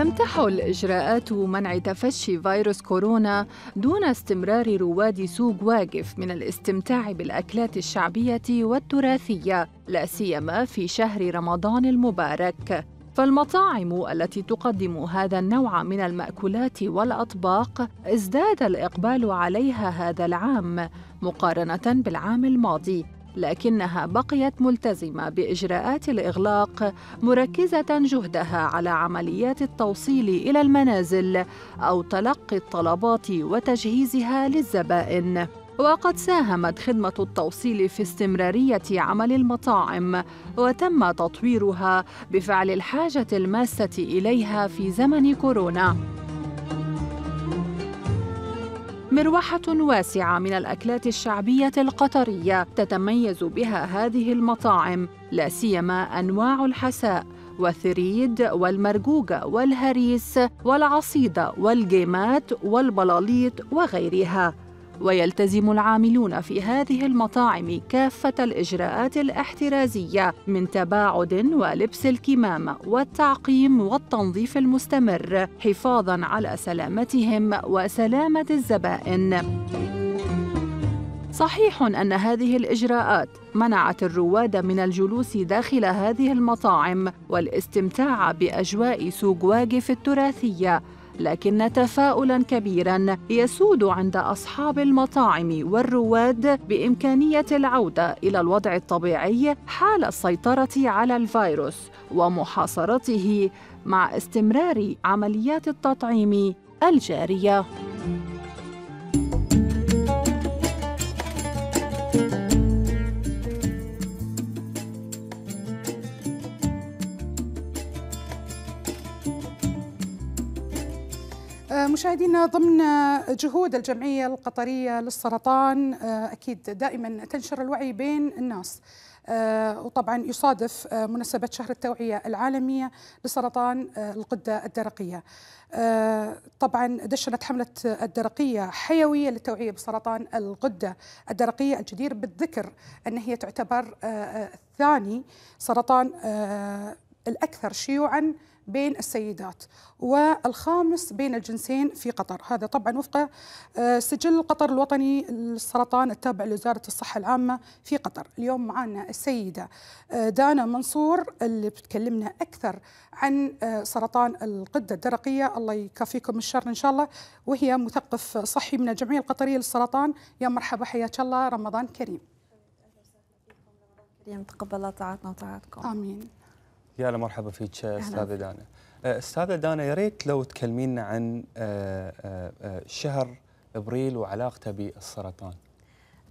لم تحل إجراءات منع تفشي فيروس كورونا دون استمرار رواد سوق واقف من الاستمتاع بالأكلات الشعبية والتراثية لا سيما في شهر رمضان المبارك فالمطاعم التي تقدم هذا النوع من المأكولات والأطباق ازداد الإقبال عليها هذا العام مقارنة بالعام الماضي لكنها بقيت ملتزمه باجراءات الاغلاق مركزه جهدها على عمليات التوصيل الى المنازل او تلقي الطلبات وتجهيزها للزبائن وقد ساهمت خدمة التوصيل في استمرارية عمل المطاعم، وتم تطويرها بفعل الحاجة الماسة إليها في زمن كورونا. مروحة واسعة من الأكلات الشعبية القطرية تتميز بها هذه المطاعم لا سيما أنواع الحساء والثريد والمرجوجة والهريس والعصيدة والجيمات والبلاليط وغيرها ويلتزم العاملون في هذه المطاعم كافة الإجراءات الاحترازية من تباعد ولبس الكمام والتعقيم والتنظيف المستمر حفاظاً على سلامتهم وسلامة الزبائن. صحيح أن هذه الإجراءات منعت الرواد من الجلوس داخل هذه المطاعم والاستمتاع بأجواء سوق واقف التراثية لكن تفاؤلا كبيرا يسود عند أصحاب المطاعم والرواد بإمكانية العودة إلى الوضع الطبيعي حال السيطرة على الفيروس ومحاصرته مع استمرار عمليات التطعيم الجاريه مشاهدينا ضمن جهود الجمعية القطرية للسرطان آه، أكيد دائما تنشر الوعي بين الناس آه، وطبعا يصادف آه، مناسبة شهر التوعية العالمية لسرطان الغدة الدرقية طبعا دشنت حملة الدرقية حيوية للتوعية بسرطان الغدة الدرقية الجدير بالذكر أن هي تعتبر ثاني سرطان الأكثر شيوعا بين السيدات والخامس بين الجنسين في قطر هذا طبعا وفق آه، سجل قطر الوطني للسرطان التابع لوزارة الصحة العامة في قطر اليوم معنا السيدة آه، دانا منصور اللي بتكلمنا أكثر عن آه، سرطان القدة الدرقية الله يكافيكم الشر إن شاء الله وهي مثقف صحي من الجمعية القطرية للسرطان يا مرحبا حياك الله رمضان كريم كريم تقبل الله طاعتنا وطاعتكم امين يا هلا مرحبا فيك استاذه دانا أه، استاذه دانا يا ريت لو تكلمينا عن أه، أه، شهر ابريل وعلاقته بالسرطان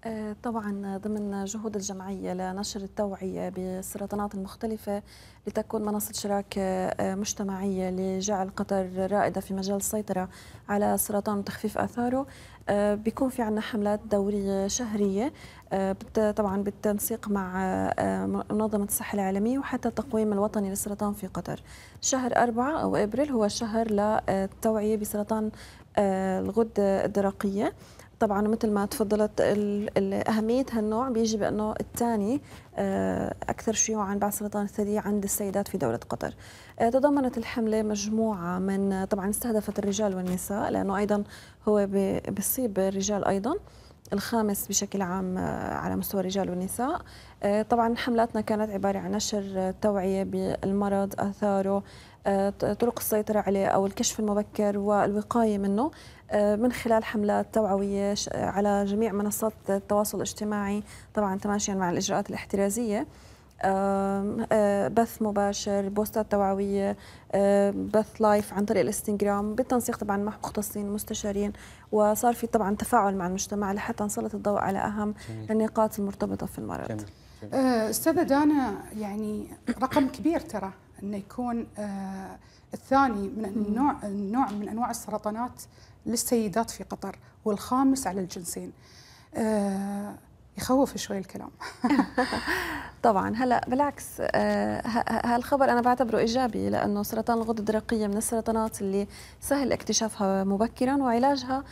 آه، طبعا ضمن جهود الجمعية لنشر التوعية بالسرطانات المختلفة لتكون منصة شراكة آه، مجتمعية لجعل قطر رائدة في مجال السيطرة على السرطان وتخفيف آثاره آه، بيكون في عنا حملات دورية شهرية طبعا بالتنسيق مع منظمة الصحة العالمية وحتى التقويم الوطني للسرطان في قطر شهر أربعة أو أبريل هو الشهر للتوعية بسرطان الغدة الدرقية طبعا مثل ما تفضلت أهمية هالنوع بيجي بأنه الثاني آه، أكثر شيوعا بعد سرطان الثدي عند السيدات في دولة قطر آه، تضمنت الحملة مجموعة من آه، طبعا استهدفت الرجال والنساء لأنه أيضا هو بيصيب الرجال أيضا الخامس بشكل عام على مستوى الرجال والنساء طبعا حملاتنا كانت عبارة عن نشر توعية بالمرض آثاره طرق السيطرة عليه أو الكشف المبكر والوقاية منه آه، من خلال حملات توعوية آه، على جميع منصات التواصل الاجتماعي طبعا تماشيا مع الإجراءات الاحترازية آه، بث مباشر بوستات توعوية بث لايف عن طريق الانستغرام بالتنسيق طبعا مع مختصين مستشارين وصار في طبعا تفاعل مع المجتمع لحتى نسلط الضوء على أهم جميل. النقاط المرتبطة في المرض جميل. جميل. أستاذة دانا يعني رقم كبير ترى انه يكون آه الثاني من النوع النوع من انواع السرطانات للسيدات في قطر والخامس على الجنسين. آه يخوف شوي الكلام طبعا هلا بالعكس آه، هالخبر انا بعتبره ايجابي لانه سرطان الغدة الدرقيه من السرطانات اللي سهل اكتشافها مبكرا وعلاجها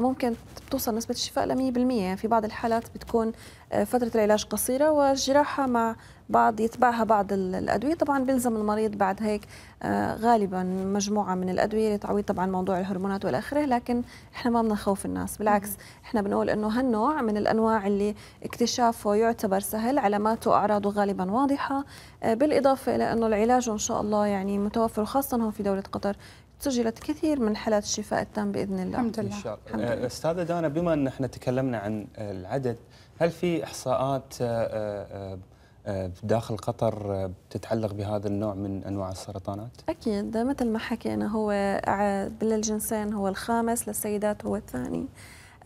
ممكن توصل نسبة الشفاء ل 100% يعني في بعض الحالات بتكون آه، فترة العلاج قصيرة والجراحة مع بعض يتبعها بعض الأدوية طبعا بيلزم المريض بعد هيك آه، غالبا مجموعة من الأدوية لتعويض طبعا موضوع الهرمونات وإلى آخره لكن إحنا ما بنخوف الناس بالعكس إحنا بنقول إنه هالنوع من الأنواع اللي اكتشافه يعتبر سهل علاماته وأعراضه غالبا واضحة آه، بالإضافة إلى إنه العلاج إن شاء الله يعني متوفر وخاصة هون في دولة قطر سجلت كثير من حالات الشفاء التام باذن الله الحمد لله, آه، لله. استاذه دانا بما ان احنا تكلمنا عن العدد هل في احصاءات آه، آه، داخل قطر تتعلق بهذا النوع من انواع السرطانات؟ اكيد مثل ما حكينا هو للجنسين هو الخامس للسيدات هو الثاني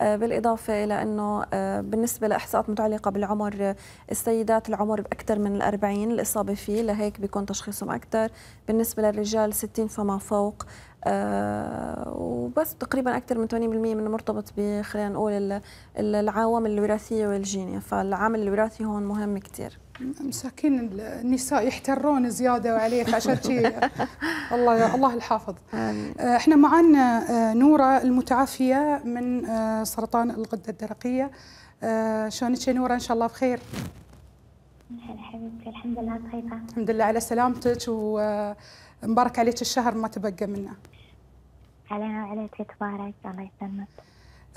آه، بالإضافة إلى أنه آه، بالنسبة لإحصاءات متعلقة بالعمر آه، السيدات العمر بأكثر من الأربعين الإصابة فيه لهيك بيكون تشخيصهم أكثر بالنسبة للرجال 60 فما فوق أه وبس تقريبا اكثر من 80% منه مرتبط ب خلينا نقول العوامل الوراثيه والجينيه فالعامل الوراثي هون مهم كثير مساكين النساء يحترون زياده عليه فعشان شيء الله الله الحافظ آه، احنا معنا آه، نوره المتعافيه من آه، سرطان الغده الدرقيه شلونك يا نوره ان شاء الله بخير هلا حبيبتي الحمد لله بخير الحمد لله على سلامتك ومبارك عليك الشهر ما تبقى منه علينا وعليك تبارك الله يسلمك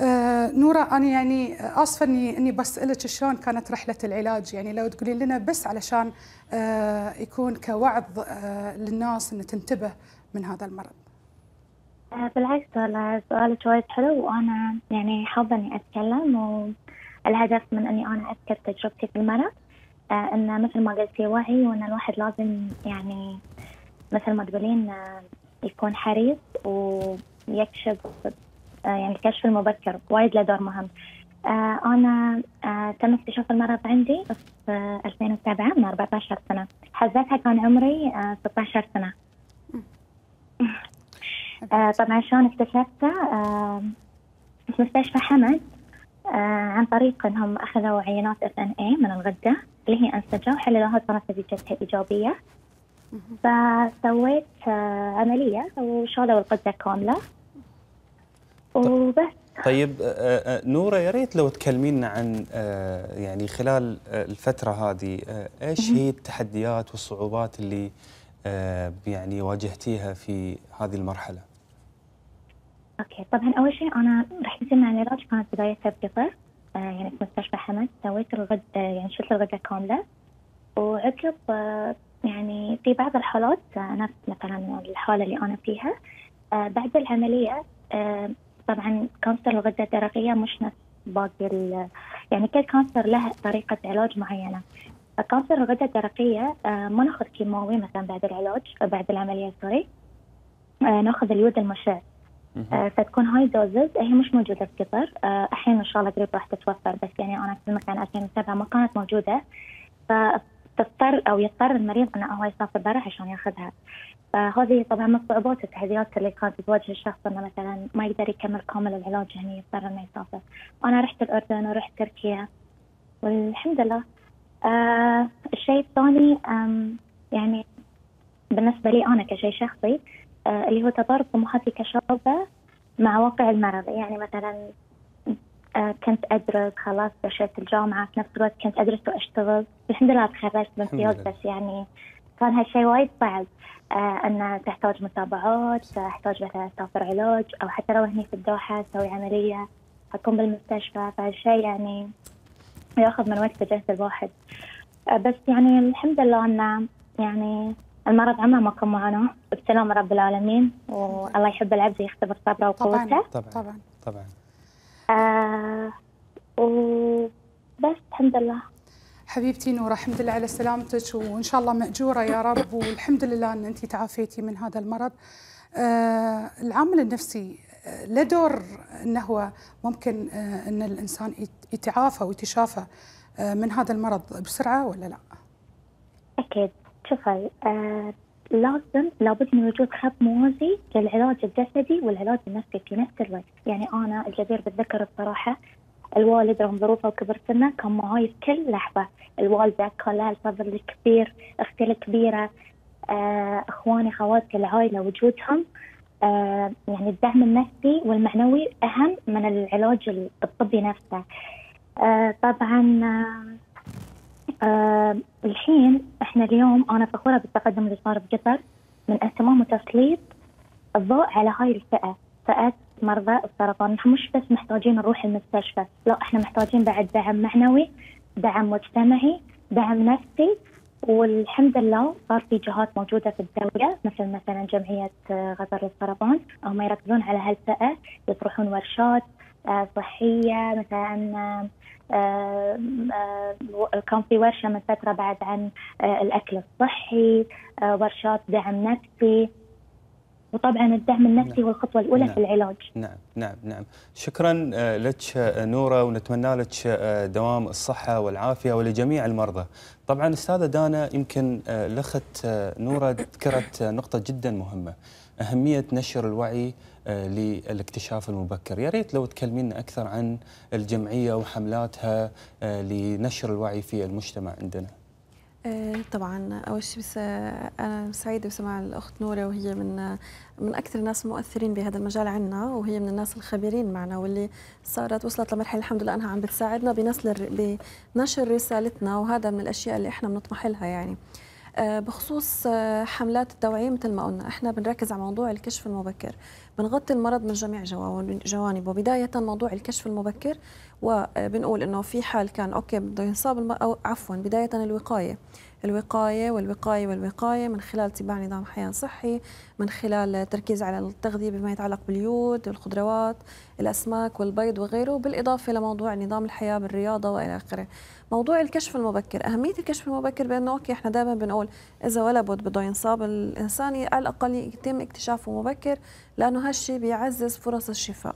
آه، نورا انا يعني اسفه اني اني بسالك شلون كانت رحله العلاج يعني لو تقولين لنا بس علشان آه، يكون كوعظ آه، للناس ان تنتبه من هذا المرض. بالعكس سؤالك وايد حلو وانا يعني حابه اني اتكلم والهدف من اني انا اذكر تجربتي في المرض إنه مثل ما قلتي وعي وان الواحد لازم يعني مثل ما تقولين يكون حريص ويكشف آه، يعني الكشف المبكر وايد له دور مهم آه، أنا آه، تم اكتشاف المرض عندي في 2007 من 14 سنة حزتها كان عمري 16 سنة طبعا شلون اكتشفته في مستشفى حمد عن طريق انهم اخذوا عينات اف ان اي من الغده اللي هي انسجه وحللوها وصارت نتيجتها ايجابيه فسويت عمليه وشالوا الغده كامله طيب. وبس طيب آه، آه، آه، نوره يا ريت لو تكلمينا عن يعني خلال الفتره هذه ايش هي التحديات والصعوبات اللي يعني واجهتيها في هذه المرحله؟ اوكي طبعا اول شيء انا رحت مع العلاج كانت بدايتها بقطر يعني في مستشفى حمد سويت الغد يعني شلت الغدة كامله وعقب يعني في بعض الحالات نفس مثلا الحاله اللي انا فيها بعد العمليه طبعا كانسر الغدة الدرقية مش نفس باقي يعني كل كانسر له طريقة علاج معينة كانسر الغدة الدرقية آه، ما ناخذ كيماوي مثلا بعد العلاج بعد العملية سوري آه، ناخذ اليود المشع آه، فتكون هاي دوزز هي مش موجودة في قطر الحين إن شاء الله قريب راح تتوفر بس يعني أنا في مثلا 2007 ما كانت موجودة فتضطر أو يضطر المريض أنه هو يسافر برا عشان ياخذها فهذه طبعا من الصعوبات والتحديات اللي كانت تواجه الشخص انه مثلا ما يقدر يكمل كامل العلاج هني يضطر انه يسافر انا رحت الاردن ورحت تركيا والحمد لله آه الشيء الثاني يعني بالنسبه لي انا كشيء شخصي آه اللي هو تضارب طموحاتي كشابه مع واقع المرض يعني مثلا آه، كنت ادرس خلاص دشيت الجامعه في نفس الوقت كنت ادرس واشتغل الحمد لله تخرجت بامتياز بس يعني آه كان هالشيء وايد صعب آه، أن تحتاج متابعات آه، تحتاج مثلا تسافر علاج أو حتى لو هني في الدوحة تسوي عملية تكون بالمستشفى فهالشيء يعني ياخذ من وقت جهد الواحد آه، بس يعني الحمد لله أن يعني المرض عمره ما كان معاناة بسلام رب العالمين والله يحب العبد يختبر صبره وقوته طبعا طبعا طبعا آه وبس الحمد لله حبيبتي نورة الحمد لله على سلامتك وان شاء الله ماجوره يا رب والحمد لله ان انت تعافيتي من هذا المرض. آه العامل النفسي آه، له دور انه هو ممكن آه ان الانسان يتعافى ويتشافى آه من هذا المرض بسرعه ولا لا؟ اكيد شوفي آه لازم لابد من وجود خط موازي للعلاج الجسدي والعلاج النفسي في نفس الوقت، يعني انا الجدير بالذكر بصراحه الوالد رغم ظروفه وكبر سنه كان معاي في كل لحظه الوالده كان لها الفضل الكبير اختي الكبيره آه، اخواني خواتي العائله وجودهم آه، يعني الدعم النفسي والمعنوي اهم من العلاج الطبي نفسه آه، طبعا الحين احنا اليوم انا فخوره بالتقدم اللي صار بقطر من اهتمام وتسليط الضوء على هاي الفئه فئه مرضى السرطان نحن مش بس محتاجين نروح المستشفى لا احنا محتاجين بعد دعم معنوي دعم مجتمعي دعم نفسي والحمد لله صار في جهات موجوده في الدوله مثل مثلا جمعيه آه، غزر للسرطان هم يركزون على هالفئه يطرحون ورشات آه، صحيه مثلا آه، كان في ورشه من فتره بعد عن الاكل الصحي ورشات دعم نفسي وطبعا الدعم النفسي نعم. هو الخطوه الاولى نعم. في العلاج. نعم نعم نعم، شكرا آه، لك آه، نوره ونتمنى لك آه، دوام الصحه والعافيه ولجميع المرضى. طبعا استاذه دانا يمكن الاخت نوره ذكرت نقطه جدا مهمه اهميه نشر الوعي للاكتشاف المبكر يا ريت لو تكلمينا اكثر عن الجمعيه وحملاتها لنشر الوعي في المجتمع عندنا. آه، طبعا اول شيء بس آه، انا سعيده بسمع الاخت نوره وهي من آه، من اكثر الناس المؤثرين بهذا المجال عندنا وهي من الناس الخبيرين معنا واللي صارت وصلت لمرحله الحمد لله انها عم بتساعدنا بنسل بنشر رسالتنا وهذا من الاشياء اللي احنا بنطمح لها يعني بخصوص حملات التوعيه مثل ما قلنا احنا بنركز على موضوع الكشف المبكر بنغطي المرض من جميع جوانبه بداية موضوع الكشف المبكر وبنقول انه في حال كان اوكي بده ينصاب الم... أو عفوا بداية الوقاية الوقاية والوقاية والوقاية من خلال اتباع نظام حياة صحي من خلال التركيز على التغذية بما يتعلق باليود والخضروات الأسماك والبيض وغيره بالإضافة لموضوع نظام الحياة بالرياضة وإلى آخره موضوع الكشف المبكر أهمية الكشف المبكر بأنه أوكي إحنا دائما بنقول إذا ولا بد بده ينصاب الإنسان على الأقل يتم اكتشافه مبكر لأنه هالشيء بيعزز فرص الشفاء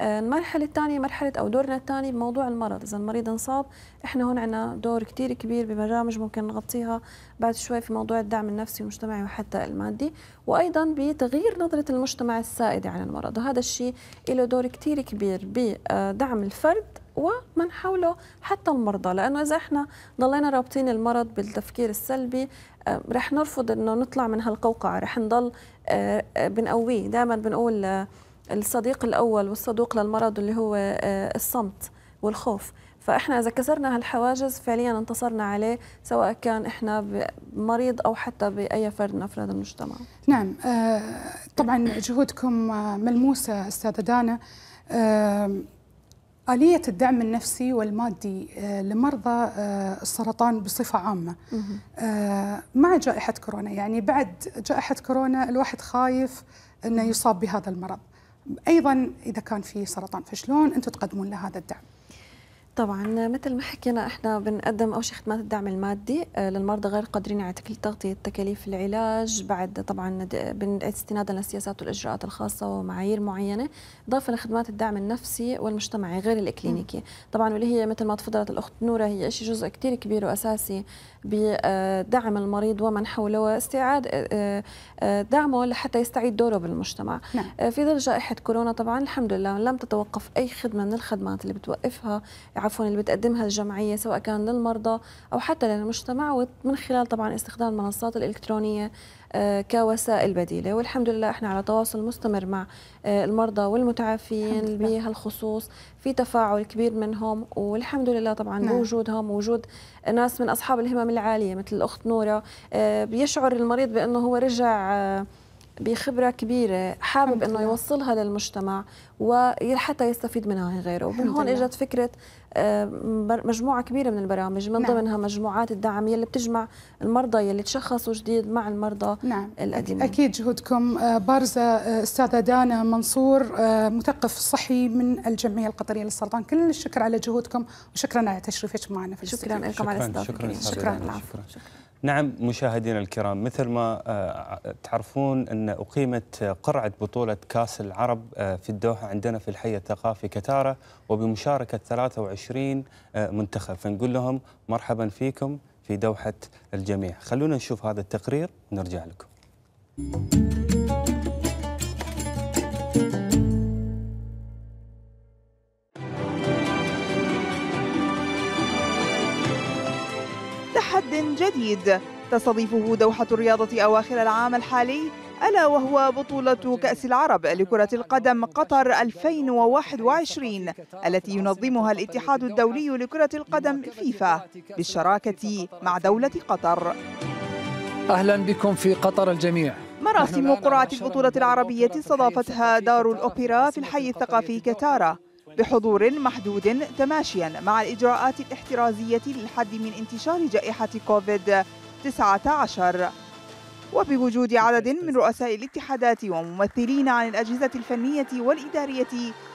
آه، المرحلة الثانية مرحلة أو دورنا الثاني بموضوع المرض إذا المريض انصاب إحنا هون عنا دور كتير كبير ببرامج ممكن نغطيها بعد شوي في موضوع الدعم النفسي والمجتمعي وحتى المادي وأيضا بتغيير نظرة المجتمع السائدة عن المرض وهذا الشيء له دور كتير كبير بدعم الفرد ومن حوله حتى المرضى لأنه إذا إحنا ضلينا رابطين المرض بالتفكير السلبي آه، رح نرفض أنه نطلع من هالقوقعة رح نضل آه، آه، بنقويه دائما بنقول الصديق الأول والصدوق للمرض اللي هو الصمت والخوف فإحنا إذا كسرنا هالحواجز فعليا انتصرنا عليه سواء كان إحنا بمريض أو حتى بأي فرد من أفراد المجتمع نعم طبعا جهودكم ملموسة أستاذة دانا آلية الدعم النفسي والمادي آه، لمرضى آه، السرطان بصفة عامة آه، مع جائحة كورونا يعني بعد جائحة كورونا الواحد خايف أنه يصاب بهذا المرض أيضا إذا كان في سرطان فشلون أنتم تقدمون له هذا الدعم طبعا مثل ما حكينا احنا بنقدم اول شيء خدمات الدعم المادي آه، للمرضى غير قادرين على تغطيه تكاليف العلاج بعد طبعا استنادا للسياسات والاجراءات الخاصه ومعايير معينه اضافه لخدمات الدعم النفسي والمجتمعي غير الاكلينيكي طبعا واللي هي مثل ما تفضلت الاخت نوره هي شيء جزء كثير كبير واساسي بدعم آه، المريض ومن حوله واستعاد آه، دعمه لحتى يستعيد دوره بالمجتمع نعم. في ظل جائحه كورونا طبعا الحمد لله لم تتوقف اي خدمه من الخدمات اللي بتوقفها عفوا اللي بتقدمها الجمعيه سواء كان للمرضى او حتى للمجتمع ومن خلال طبعا استخدام المنصات الالكترونيه آه، كوسائل بديله والحمد لله احنا على تواصل مستمر مع آه، المرضى والمتعافين بهالخصوص في تفاعل كبير منهم والحمد لله طبعا نعم. بوجودهم وجود ناس من اصحاب الهمم العاليه مثل الاخت نوره آه، بيشعر المريض بانه هو رجع بخبره كبيره حابب انه يوصلها للمجتمع وحتى يستفيد منها غيره ومن هون اجت فكره آه، مجموعه كبيره من البرامج من نعم. ضمنها مجموعات الدعم يلي بتجمع المرضى يلي تشخصوا جديد مع المرضى نعم. القديمين اكيد جهودكم آه، بارزه آه، استاذه دانا منصور مثقف صحي من الجمعيه القطريه للسرطان كل الشكر على جهودكم وشكرا على تشريفك معنا في شكرا لكم على استضافتكم شكرا شكرا, شكرا. شكرا. شكرا. شكرا. نعم مشاهدينا الكرام مثل ما آه، تعرفون ان اقيمت قرعه بطوله كاس العرب آه، في الدوحه عندنا في الحي الثقافي كتاره وبمشاركه 23 آه، منتخب فنقول لهم مرحبا فيكم في دوحه الجميع خلونا نشوف هذا التقرير ونرجع لكم. تحد جديد تستضيفه دوحة الرياضة أواخر العام الحالي ألا وهو بطولة كأس العرب لكرة القدم قطر 2021 التي ينظمها الاتحاد الدولي لكرة القدم فيفا بالشراكة مع دولة قطر أهلا بكم في قطر الجميع مراسم قرعة البطولة العربية استضافتها دار الأوبرا في الحي الثقافي كتارا بحضور محدود تماشيا مع الإجراءات الاحترازية للحد من انتشار جائحة كوفيد 19 وبوجود عدد من رؤساء الاتحادات وممثلين عن الأجهزة الفنية والإدارية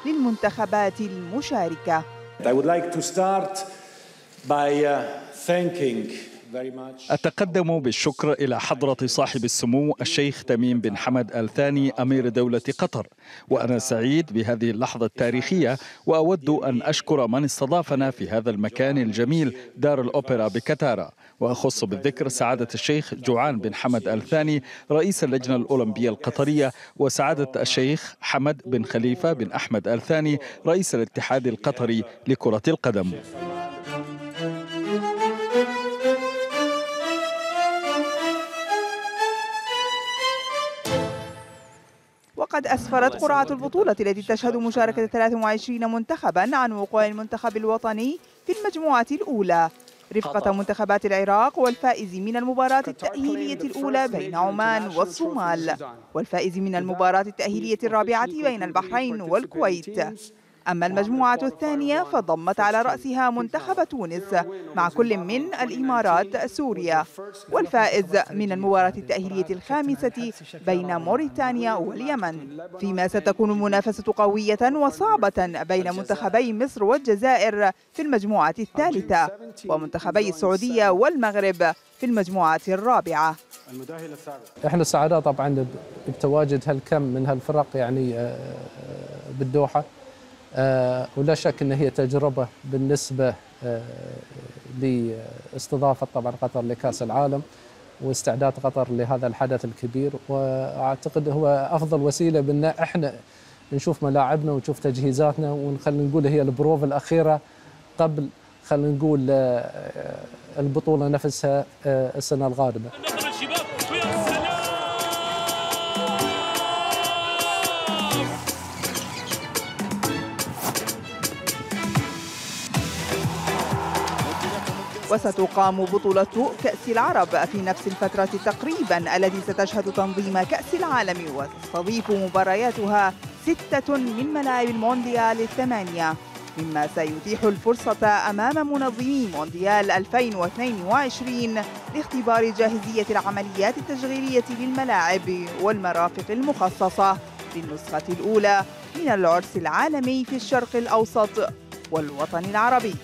للمنتخبات المشاركة I would like to start by uh, thanking أتقدم بالشكر إلى حضرة صاحب السمو الشيخ تميم بن حمد آل ثاني أمير دولة قطر وأنا سعيد بهذه اللحظة التاريخية وأود أن أشكر من استضافنا في هذا المكان الجميل دار الأوبرا بكتارا وأخص بالذكر سعادة الشيخ جوعان بن حمد آل ثاني رئيس اللجنة الأولمبية القطرية وسعادة الشيخ حمد بن خليفة بن أحمد آل ثاني رئيس الاتحاد القطري لكرة القدم وقد أسفرت قرعة طيب. البطولة التي تشهد مشاركة 23 منتخبا عن وقوع المنتخب الوطني في المجموعة الأولى رفقة منتخبات العراق والفائز من المباراة التأهيلية الأولى بين عمان والصومال والفائز من المباراة التأهيلية الرابعة بين البحرين والكويت أما المجموعة الثانية فضمت على رأسها منتخب تونس مع كل من الإمارات سوريا والفائز من المباراة التأهيلية الخامسة بين موريتانيا واليمن فيما ستكون المنافسة قوية وصعبة بين منتخبي مصر والجزائر في المجموعة الثالثة ومنتخبي السعودية والمغرب في المجموعة الرابعة احنا سعداء طبعا بتواجد هالكم من هالفرق يعني آه، آه، بالدوحة آه، ولا شك ان هي تجربه بالنسبه آه، لاستضافه طبعا قطر لكاس العالم واستعداد قطر لهذا الحدث الكبير واعتقد هو افضل وسيله بان احنا نشوف ملاعبنا ونشوف تجهيزاتنا ونخلي نقول هي البروف الاخيره قبل خلينا نقول آه، البطوله نفسها السنه القادمه وستقام بطولة كأس العرب في نفس الفترة تقريبا التي ستشهد تنظيم كأس العالم وتستضيف مبارياتها ستة من ملاعب المونديال الثمانية مما سيتيح الفرصة أمام منظمي مونديال 2022 لاختبار جاهزية العمليات التشغيلية للملاعب والمرافق المخصصة للنسخة الأولى من العرس العالمي في الشرق الأوسط والوطن العربي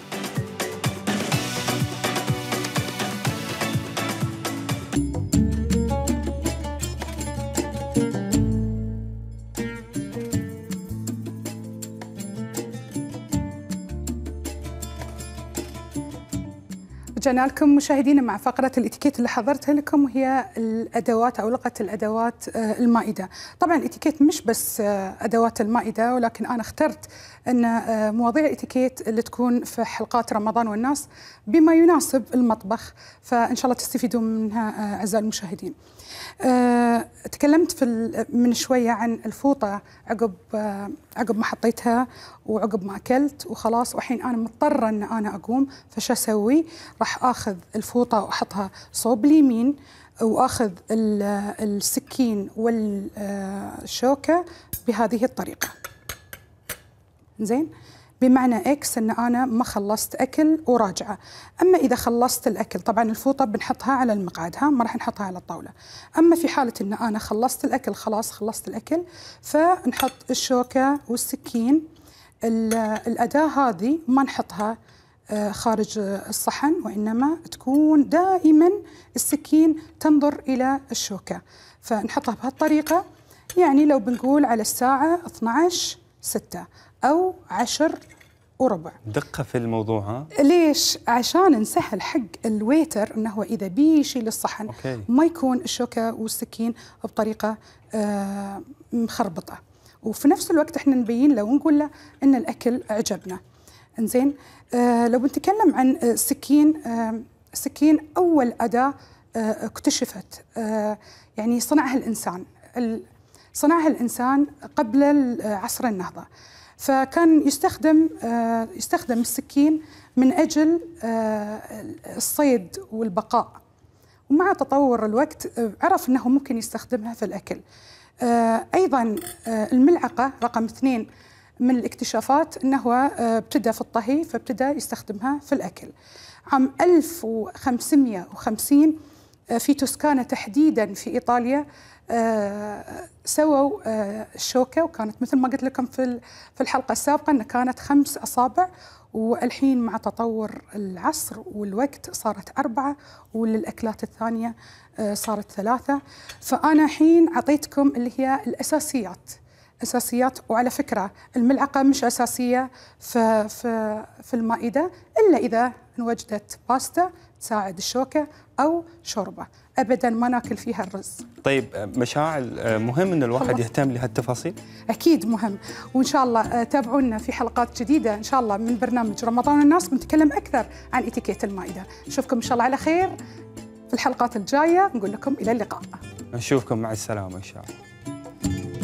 رجعنا لكم مشاهدينا مع فقرة الاتيكيت اللي حضرتها لكم وهي الأدوات أو لغة الأدوات آه، المائدة طبعا الاتيكيت مش بس آه، أدوات المائدة ولكن أنا اخترت أن آه، مواضيع الاتيكيت اللي تكون في حلقات رمضان والناس بما يناسب المطبخ فإن شاء الله تستفيدون منها أعزائي المشاهدين آه، تكلمت في من شويه عن الفوطه عقب آه، عقب ما حطيتها وعقب ما اكلت وخلاص والحين انا مضطره ان انا اقوم فش اسوي؟ راح اخذ الفوطه واحطها صوب اليمين واخذ السكين والشوكه بهذه الطريقه. زين؟ بمعنى اكس ان انا ما خلصت اكل وراجعه، اما اذا خلصت الاكل طبعا الفوطه بنحطها على المقعد ها ما راح نحطها على الطاوله، اما في حاله ان انا خلصت الاكل خلاص خلصت الاكل فنحط الشوكه والسكين الاداه هذه ما نحطها آه، خارج الصحن وانما تكون دائما السكين تنظر الى الشوكه فنحطها بهالطريقه يعني لو بنقول على الساعه 12 6 أو عشر وربع دقة في الموضوع ها؟ ليش؟ عشان نسهل حق الويتر انه هو اذا بيشيل الصحن أوكي. ما يكون الشوكة والسكين بطريقة آه، مخربطة وفي نفس الوقت احنا نبين له ونقول له ان الاكل عجبنا انزين آه، لو بنتكلم عن السكين سكين آه، السكين اول اداة اكتشفت يعني صنعها الانسان صنعها الانسان قبل عصر النهضه فكان يستخدم آه، يستخدم السكين من اجل آه، الصيد والبقاء ومع تطور الوقت آه، عرف انه ممكن يستخدمها في الاكل ايضا الملعقه رقم اثنين من الاكتشافات انه ابتدى في الطهي فابتدى يستخدمها في الاكل عام 1550 في توسكانا تحديدا في ايطاليا آه، سووا الشوكه آه، وكانت مثل ما قلت لكم في في الحلقه السابقه ان كانت خمس اصابع والحين مع تطور العصر والوقت صارت أربعة وللأكلات الثانية آه، صارت ثلاثة فأنا الحين أعطيتكم اللي هي الأساسيات أساسيات وعلى فكرة الملعقة مش أساسية في, في, في المائدة إلا إذا انوجدت باستا تساعد الشوكة أو شوربة ابدا ما ناكل فيها الرز. طيب مشاعل آه، مهم ان الواحد يهتم لهالتفاصيل؟ اكيد مهم وان شاء الله آه، تابعونا في حلقات جديده ان شاء الله من برنامج رمضان الناس بنتكلم اكثر عن اتيكيت المائده، نشوفكم ان شاء الله على خير في الحلقات الجايه نقول لكم الى اللقاء. نشوفكم مع السلامه ان شاء الله.